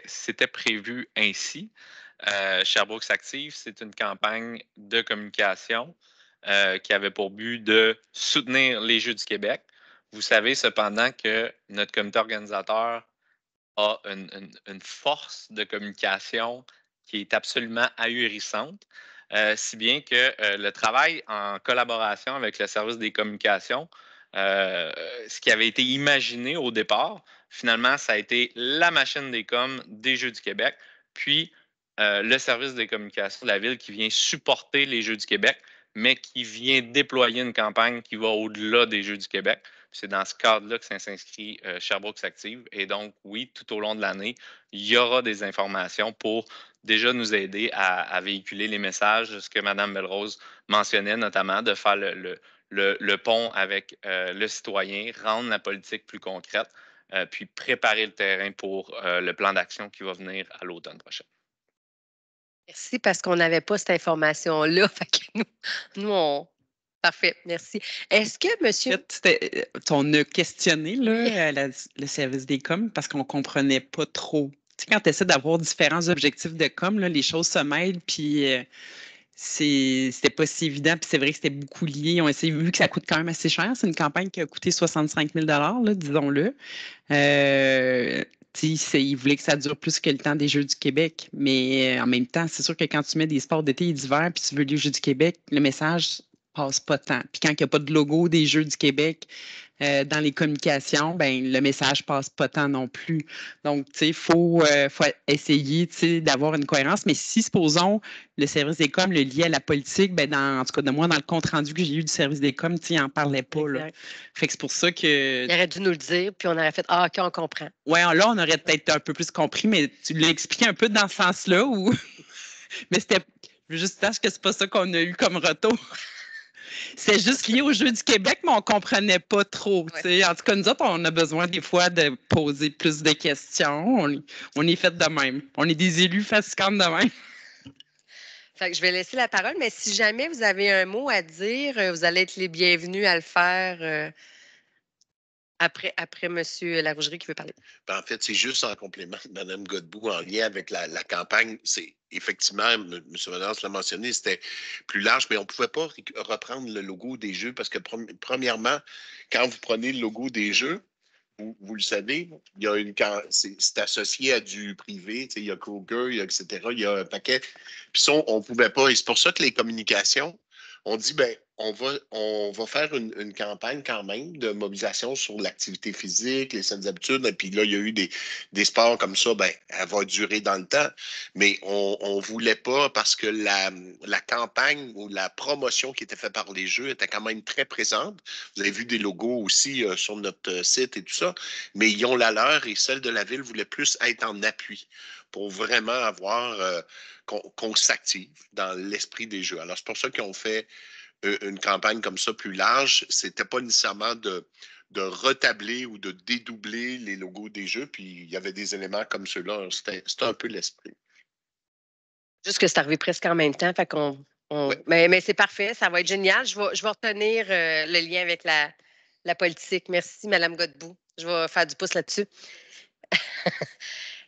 c'était prévu ainsi. Sherbrooke s'active, c'est une campagne de communication qui avait pour but de soutenir les Jeux du Québec. Vous savez cependant que notre comité organisateur a une force de communication qui est absolument ahurissante. Euh, si bien que euh, le travail en collaboration avec le service des communications, euh, ce qui avait été imaginé au départ, finalement, ça a été la machine des coms des Jeux du Québec, puis le service des communications de la ville qui vient supporter les Jeux du Québec, mais qui vient déployer une campagne qui va au-delà des Jeux du Québec. C'est dans ce cadre-là que ça s'inscrit euh, Sherbrooke s'active. Et donc, oui, tout au long de l'année, il y aura des informations pour déjà nous aider à, véhiculer les messages, ce que Mme Belrose mentionnait notamment, de faire le, pont avec euh, le citoyen, rendre la politique plus concrète, euh, puis préparer le terrain pour le plan d'action qui va venir à l'automne prochain. Merci parce qu'on n'avait pas cette information-là. [laughs] Nous, nous, on, Parfait, merci. Est-ce que, monsieur. Euh, On a questionné le service des coms parce qu'on ne comprenait pas trop. Tu sais, quand tu essaies d'avoir différents objectifs de com, les choses se mêlent, puis euh, c'était pas si évident, puis c'est vrai que c'était beaucoup lié. On essayé, vu que ça coûte quand même assez cher, c'est une campagne qui a coûté 65 000 disons-le. Euh, ils voulaient que ça dure plus que le temps des Jeux du Québec. Mais euh, en même temps, c'est sûr que quand tu mets des sports d'été et d'hiver, puis tu veux les Jeux du Québec, le message, passe pas tant. Puis quand il n'y a pas de logo des Jeux du Québec euh, dans les communications, ben, le message passe pas tant non plus. Donc, tu sais, il euh, faut, essayer d'avoir une cohérence. Mais si, supposons, le service des coms le lié à la politique, ben, dans, en tout cas, de moi, dans le compte-rendu que j'ai eu du service des coms, il n'en parlait pas. Là. Fait que c'est pour ça que. Il aurait dû nous le dire, puis on aurait fait Ah, OK, on comprend. Oui, là, on aurait peut-être un peu plus compris, mais tu l'as un peu dans ce sens-là. ou... [laughs] mais c'était. Je Juste tâche que c'est pas ça qu'on a eu comme retour. [laughs] C'est juste lié au jeu du Québec, mais on comprenait pas trop. En tout cas, nous autres, on a besoin des fois de poser plus de questions. On, est fait de même. On est des élus fascinants de même. [laughs] Fait je vais laisser la parole, mais si jamais vous avez un mot à dire, euh, vous allez être les bienvenus à le faire. Euh, après, après M. Larougerie qui veut parler. Ben, en fait, c'est juste en complément de Mme Godbout en lien avec la, campagne. C'est effectivement, M. Valence l'a mentionné, c'était plus large, mais on ne pouvait pas reprendre le logo des jeux parce que, premièrement, quand vous prenez le logo des jeux, vous, le savez, il y a une, c'est, associé à du privé, il y a Kroger, etc., il y a un paquet. Puis on ne pouvait pas. Et c'est pour ça que les communications, on dit, ben, on va, on va faire une, campagne quand même de mobilisation sur l'activité physique, les saines habitudes. Et puis là, il y a eu des, sports comme ça, ben, elle va durer dans le temps. Mais on ne voulait pas parce que la, campagne ou la promotion qui était faite par les Jeux était quand même très présente. Vous avez vu des logos aussi euh, sur notre euh, site et tout ça. Mais ils ont la leur et celle de la ville voulait plus être en appui pour vraiment avoir euh, qu'on s'active dans l'esprit des Jeux. Alors, c'est pour ça qu'ils ont fait euh, une campagne comme ça plus large, c'était pas nécessairement de, de retabler ou de dédoubler les logos des jeux, puis il y avait des éléments comme ceux-là. C'était un peu l'esprit. Juste que c'est arrivé presque en même temps, fait Mais, c'est parfait, ça va être génial. Je vais, retenir euh, le lien avec la, la politique. Merci, Madame Godbout. Je vais faire du pouce là-dessus. [laughs]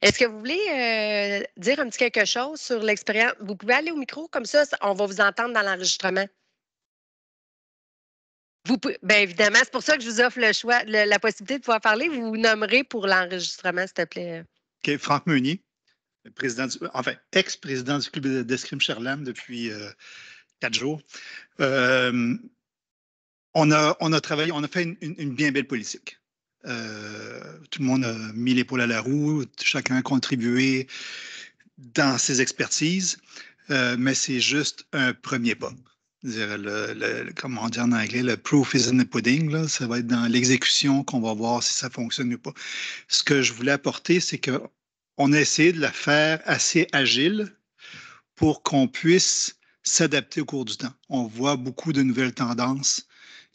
Est-ce que vous voulez euh, dire un petit quelque chose sur l'expérience? Vous pouvez aller au micro comme ça, on va vous entendre dans l'enregistrement bien évidemment, c'est pour ça que je vous offre le choix, la possibilité de pouvoir parler. Vous vous nommerez pour l'enregistrement, s'il te plaît. OK, Franck Meunier, président enfin, ex-président du club d'escrime Sherlam depuis euh, quatre jours. Euh, on, a, on a travaillé, on a fait une, bien belle politique. Euh, tout le monde a mis l'épaule à la roue, chacun a contribué dans ses expertises, mais c'est juste un premier pas le, le, comment dire en anglais, le proof is in the pudding. Là. Ça va être dans l'exécution qu'on va voir si ça fonctionne ou pas. Ce que je voulais apporter, c'est qu'on a essayé de la faire assez agile pour qu'on puisse s'adapter au cours du temps. On voit beaucoup de nouvelles tendances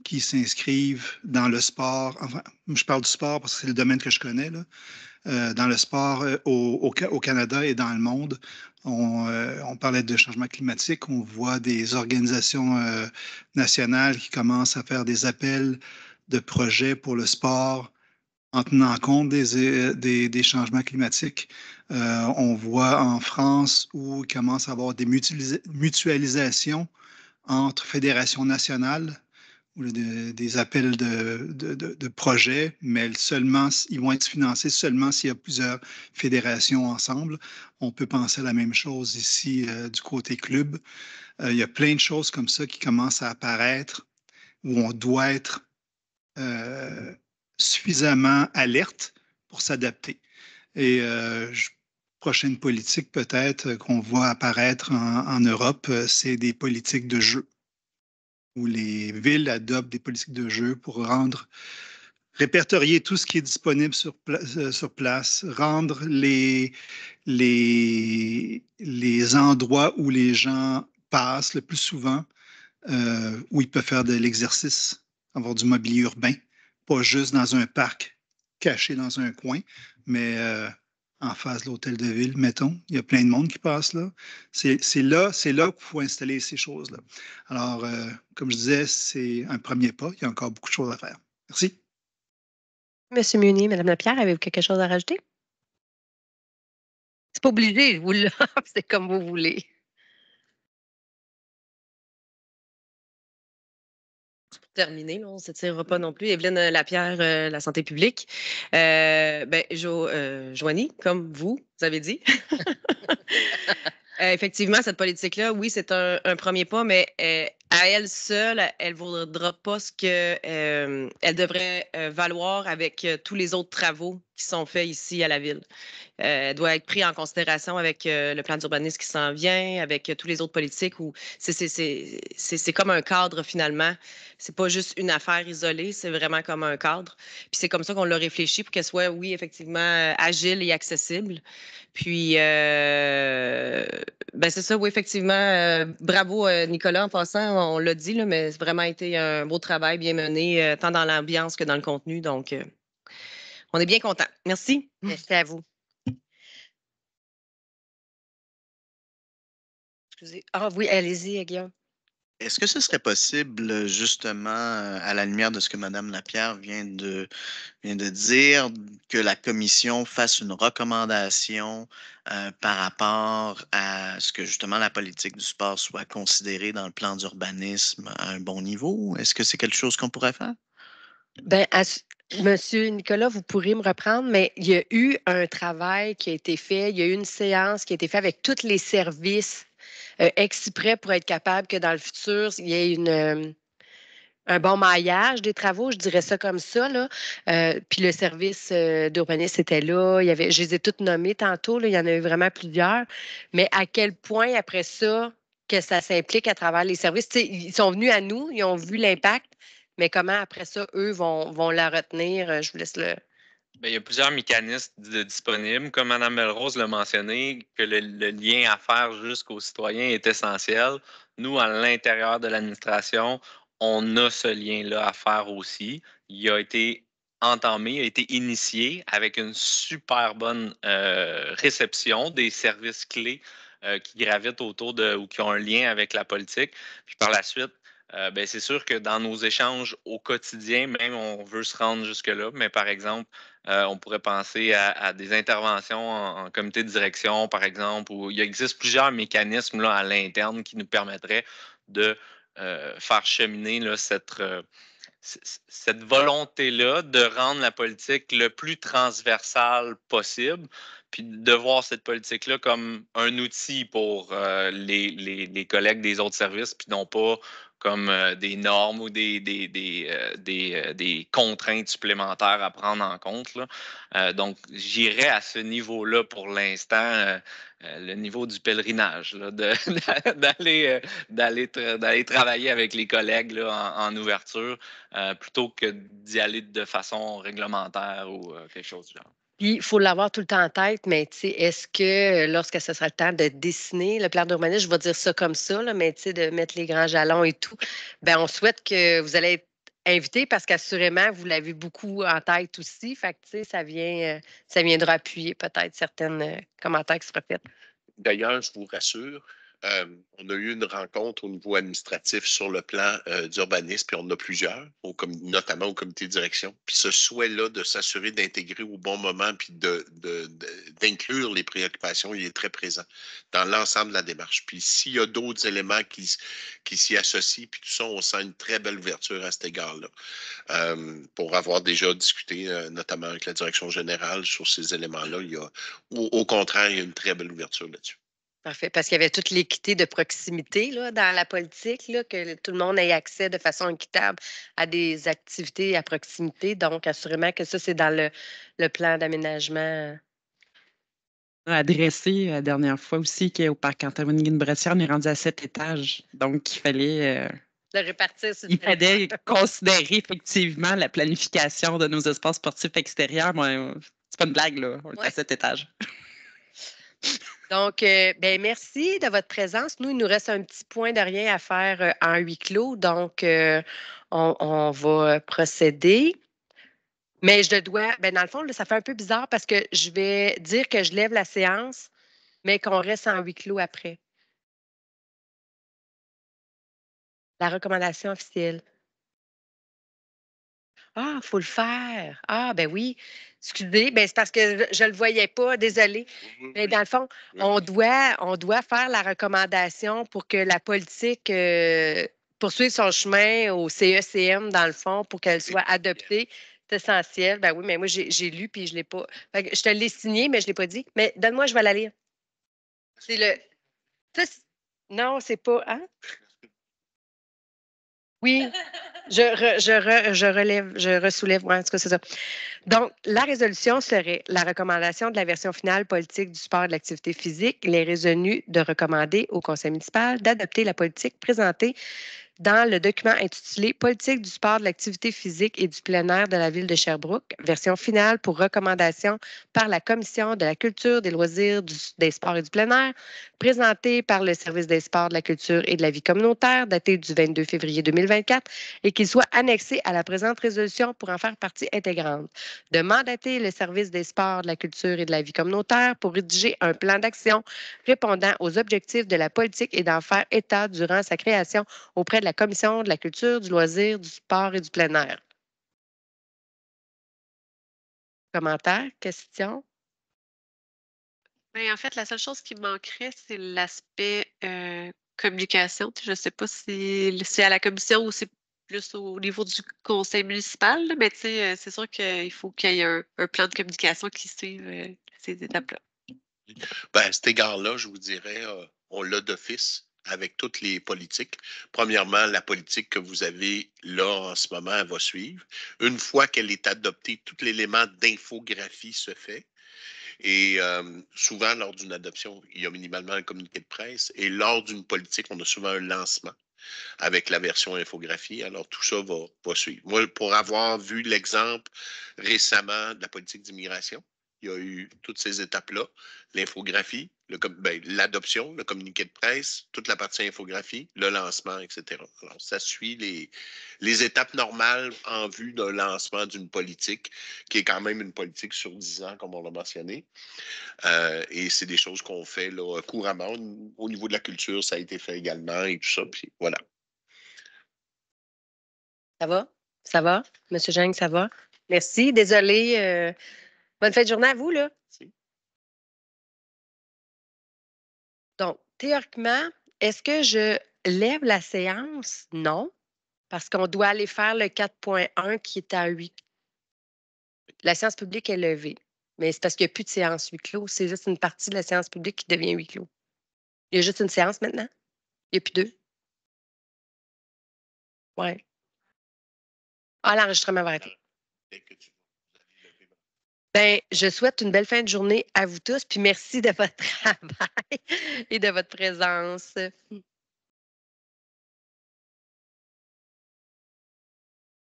qui s'inscrivent dans le sport. Enfin, je parle du sport parce que c'est le domaine que je connais, là, euh, dans le sport euh, au, Canada et dans le monde. Euh, on, parlait de changement climatique, on voit des organisations nationales qui commencent à faire des appels de projets pour le sport en tenant compte des, changements climatiques. on voit en France où il commence à avoir des mutualisations entre fédérations nationales des appels de, projets, mais seulement, ils vont être financés seulement s'il y a plusieurs fédérations ensemble. On peut penser à la même chose ici euh, du côté club. Euh, il y a plein de choses comme ça qui commencent à apparaître où on doit être euh, suffisamment alerte pour s'adapter. Et la prochaine politique peut-être qu'on voit apparaître en Europe, c'est des politiques de jeu où les villes adoptent des politiques de jeu pour rendre répertorier tout ce qui est disponible sur, euh, place, rendre les, endroits où les gens passent le plus souvent, euh, où ils peuvent faire de l'exercice, avoir du mobilier urbain, pas juste dans un parc caché dans un coin, mais euh, en face de l'hôtel de ville, mettons. Il y a plein de monde qui passe là. C'est là, c'est là qu'il faut installer ces choses-là. Alors, euh, comme je disais, c'est un premier pas. Il y a encore beaucoup de choses à faire. Merci. Monsieur Muni, Madame Lapierre, avez-vous quelque chose à rajouter? C'est pas obligé, vous [laughs] c'est comme vous voulez. terminé, on ne s'étirera pas mmh. non plus. Evelyne euh, Lapierre, pierre, euh, la santé publique. Euh, ben, euh, Joanie, comme vous, vous avez dit. effectivement, cette politique-là, oui, c'est un, un, premier pas, mais à elle seule, elle ne vaudra pas ce qu'elle devrait valoir avec tous les autres travaux qui sont faits ici à la ville. Euh, doit être pris en considération avec euh, le plan d'urbanisme qui s'en vient, avec euh, tous les autres politiques ou c'est comme un cadre finalement. C'est pas juste une affaire isolée, c'est vraiment comme un cadre. Puis c'est comme ça qu'on l'a réfléchi pour qu'elle soit, oui, effectivement, euh, agile et accessible. Puis, ben c'est ça, oui, effectivement. bravo, Nicolas, en passant, on l'a dit, là, mais c'est vraiment été un beau travail bien mené, tant dans l'ambiance que dans le contenu. Donc, on est bien content. Merci. Merci à vous. Excusez. Ah oui, allez-y, Est-ce que ce serait possible, justement, à la lumière de ce que Mme Lapierre vient de, de dire, que la commission fasse une recommandation euh, par rapport à ce que, justement, la politique du sport soit considérée dans le plan d'urbanisme à un bon niveau? Est-ce que c'est quelque chose qu'on pourrait faire? Ben, Monsieur Nicolas, vous pourrez me reprendre, mais il y a eu un travail qui a été fait, il y a eu une séance qui a été faite avec tous les services euh, exprès pour être capable que dans le futur, il y ait euh, un bon maillage des travaux, je dirais ça comme ça. Euh, puis le service d'urbanisme était là, il y avait, je les ai toutes nommées tantôt, il y en a eu vraiment plusieurs, mais à quel point après ça, que ça s'implique à travers les services. ils sont venus à nous, ils ont vu l'impact, mais comment après ça, eux vont, vont la retenir? Euh, je vous laisse le. Ben, il y a plusieurs mécanismes disponibles. Comme Mme Melrose l'a mentionné, que le, lien à faire jusqu'aux citoyens est essentiel. Nous, à l'intérieur de l'administration, on a ce lien-là à faire aussi. Il a été entamé, il a été initié avec une super bonne euh, réception des services clés euh, qui gravitent autour de ou qui ont un lien avec la politique. Puis par la suite, euh, ben, c'est sûr que dans nos échanges au quotidien, même on veut se rendre jusque-là, mais par exemple, euh, on pourrait penser à, des interventions en, comité de direction, par exemple, où il existe plusieurs mécanismes à l'interne qui nous permettraient de euh, faire cheminer cette, volonté-là de rendre la politique le plus transversale possible, puis de voir cette politique-là comme un outil pour les, collègues des autres services, puis non pas comme euh, des normes ou des, euh, euh, des, contraintes supplémentaires à prendre en compte. donc, j'irai à ce niveau-là pour l'instant, le niveau du pèlerinage, [laughs] d'aller travailler avec les collègues en, en, ouverture plutôt que d'y aller de façon réglementaire ou quelque chose du genre. Puis, il faut l'avoir tout le temps en tête, mais est-ce que euh, lorsque ce sera le temps de dessiner le plan d'urbanisme, je vais dire ça comme ça, là, mais de mettre les grands jalons et tout, ben on souhaite que vous allez être invité parce qu'assurément, vous l'avez beaucoup en tête aussi. Fait que, ça, vient, euh, ça viendra appuyer peut-être certains euh, commentaires qui se faits. D'ailleurs, je vous rassure, euh, on a eu une rencontre au niveau administratif sur le plan euh, d'urbanisme, puis on en a plusieurs, notamment au comité de direction. Puis ce souhait-là de s'assurer d'intégrer au bon moment, puis d'inclure les préoccupations, il est très présent dans l'ensemble de la démarche. Puis s'il y a d'autres éléments qui, s'y associent, puis tout ça, on sent une très belle ouverture à cet égard-là. Euh, pour avoir déjà discuté, notamment avec la direction générale, sur ces éléments-là, il y a, au, au contraire, il y a une très belle ouverture là-dessus. Parfait, parce qu'il y avait toute l'équité de proximité là, dans la politique, là, que tout le monde ait accès de façon équitable à des activités à proximité. Donc, assurément que ça, c'est dans le, plan d'aménagement. On adressé la euh, dernière fois aussi qu'au parc antoine bretière on est rendu à sept étages. Donc, il fallait. Euh, répartir Il fallait [laughs] considérer effectivement la planification de nos espaces sportifs extérieurs. Euh, c'est pas une blague, là. On est à sept étages. [laughs] Donc, euh, ben merci de votre présence. Nous, il nous reste un petit point de rien à faire euh, en huis clos. Donc, euh, on, va procéder. Mais je dois, ben dans le fond, ça fait un peu bizarre parce que je vais dire que je lève la séance, mais qu'on reste en huis clos après. La recommandation officielle. Ah, il faut le faire. Ah, ben oui. Excusez, ben c'est parce que je ne le voyais pas, désolé. Mhm. Mais dans le fond, on doit, on doit faire la recommandation pour que la politique euh, poursuive son chemin au CECM, dans le fond, pour qu'elle soit adoptée. C'est essentiel. Ben oui, mais moi, j'ai lu puis je ne l'ai pas. je te l'ai signé, mais je ne l'ai pas dit. Mais donne-moi, je vais la lire. C'est le. non, c'est pas. Hein? [laughs] Oui, je, je, je, relève, je ressoulève, ouais, en tout c'est ça. Donc, la résolution serait la recommandation de la version finale politique du sport et de l'activité physique. Il est résolu de recommander au conseil municipal d'adopter la politique présentée dans le document intitulé Politique du sport, de l'activité physique et du plein air de la ville de Sherbrooke, version finale pour recommandation par la Commission de la culture, des loisirs, des sports et du plein air, présentée par le Service des sports, de la culture et de la vie communautaire, daté du 22 février 2024, et qu'il soit annexé à la présente résolution pour en faire partie intégrante. De mandater le Service des sports, de la culture et de la vie communautaire pour rédiger un plan d'action répondant aux objectifs de la politique et d'en faire état durant sa création auprès de la Commission de la culture, du loisir, du sport et du plein air. Commentaire, question? Ben, en fait, la seule chose qui manquerait, c'est l'aspect euh, communication. Je ne sais pas si c'est à la commission ou c'est plus au niveau du conseil municipal, mais euh, c'est sûr qu'il faut qu'il y ait un, plan de communication qui suive euh, ces étapes-là. Ben, à cet égard-là, je vous dirais, on l'a d'office avec toutes les politiques. Premièrement, la politique que vous avez là en ce moment elle va suivre. Une fois qu'elle est adoptée, tout l'élément d'infographie se fait. Et euh, souvent, lors d'une adoption, il y a minimalement un communiqué de presse. Et lors d'une politique, on a souvent un lancement avec la version infographie. Alors, tout ça va, va suivre. Moi, pour avoir vu l'exemple récemment de la politique d'immigration, il y a eu toutes ces étapes-là, l'infographie, ben, l'adoption, le, communiqué de presse, toute la partie infographie, le lancement, etc. Alors, ça suit les, les étapes normales en vue d'un lancement d'une politique qui est quand même une politique sur dix ans, comme on l'a mentionné. Euh, et c'est des choses qu'on fait là, couramment. Au niveau de la culture, ça a été fait également et tout ça. Puis voilà. Ça va? Ça va? Monsieur Jang, ça va? Merci. Désolé. Euh, Bonne fin de journée à vous, là. Donc, théoriquement, est-ce que je lève la séance? Non, parce qu'on doit aller faire le 4.1 qui est à 8. La séance publique est levée, mais c'est parce qu'il n'y a plus de séance huis clos. C'est juste une partie de la séance publique qui devient huis clos. Il y a juste une séance maintenant. Il n'y a plus deux. Oui. Ah, l'enregistrement va arrêter. Dès ben, je souhaite une belle fin de journée à vous tous, puis merci de votre [laughs] travail et de votre présence.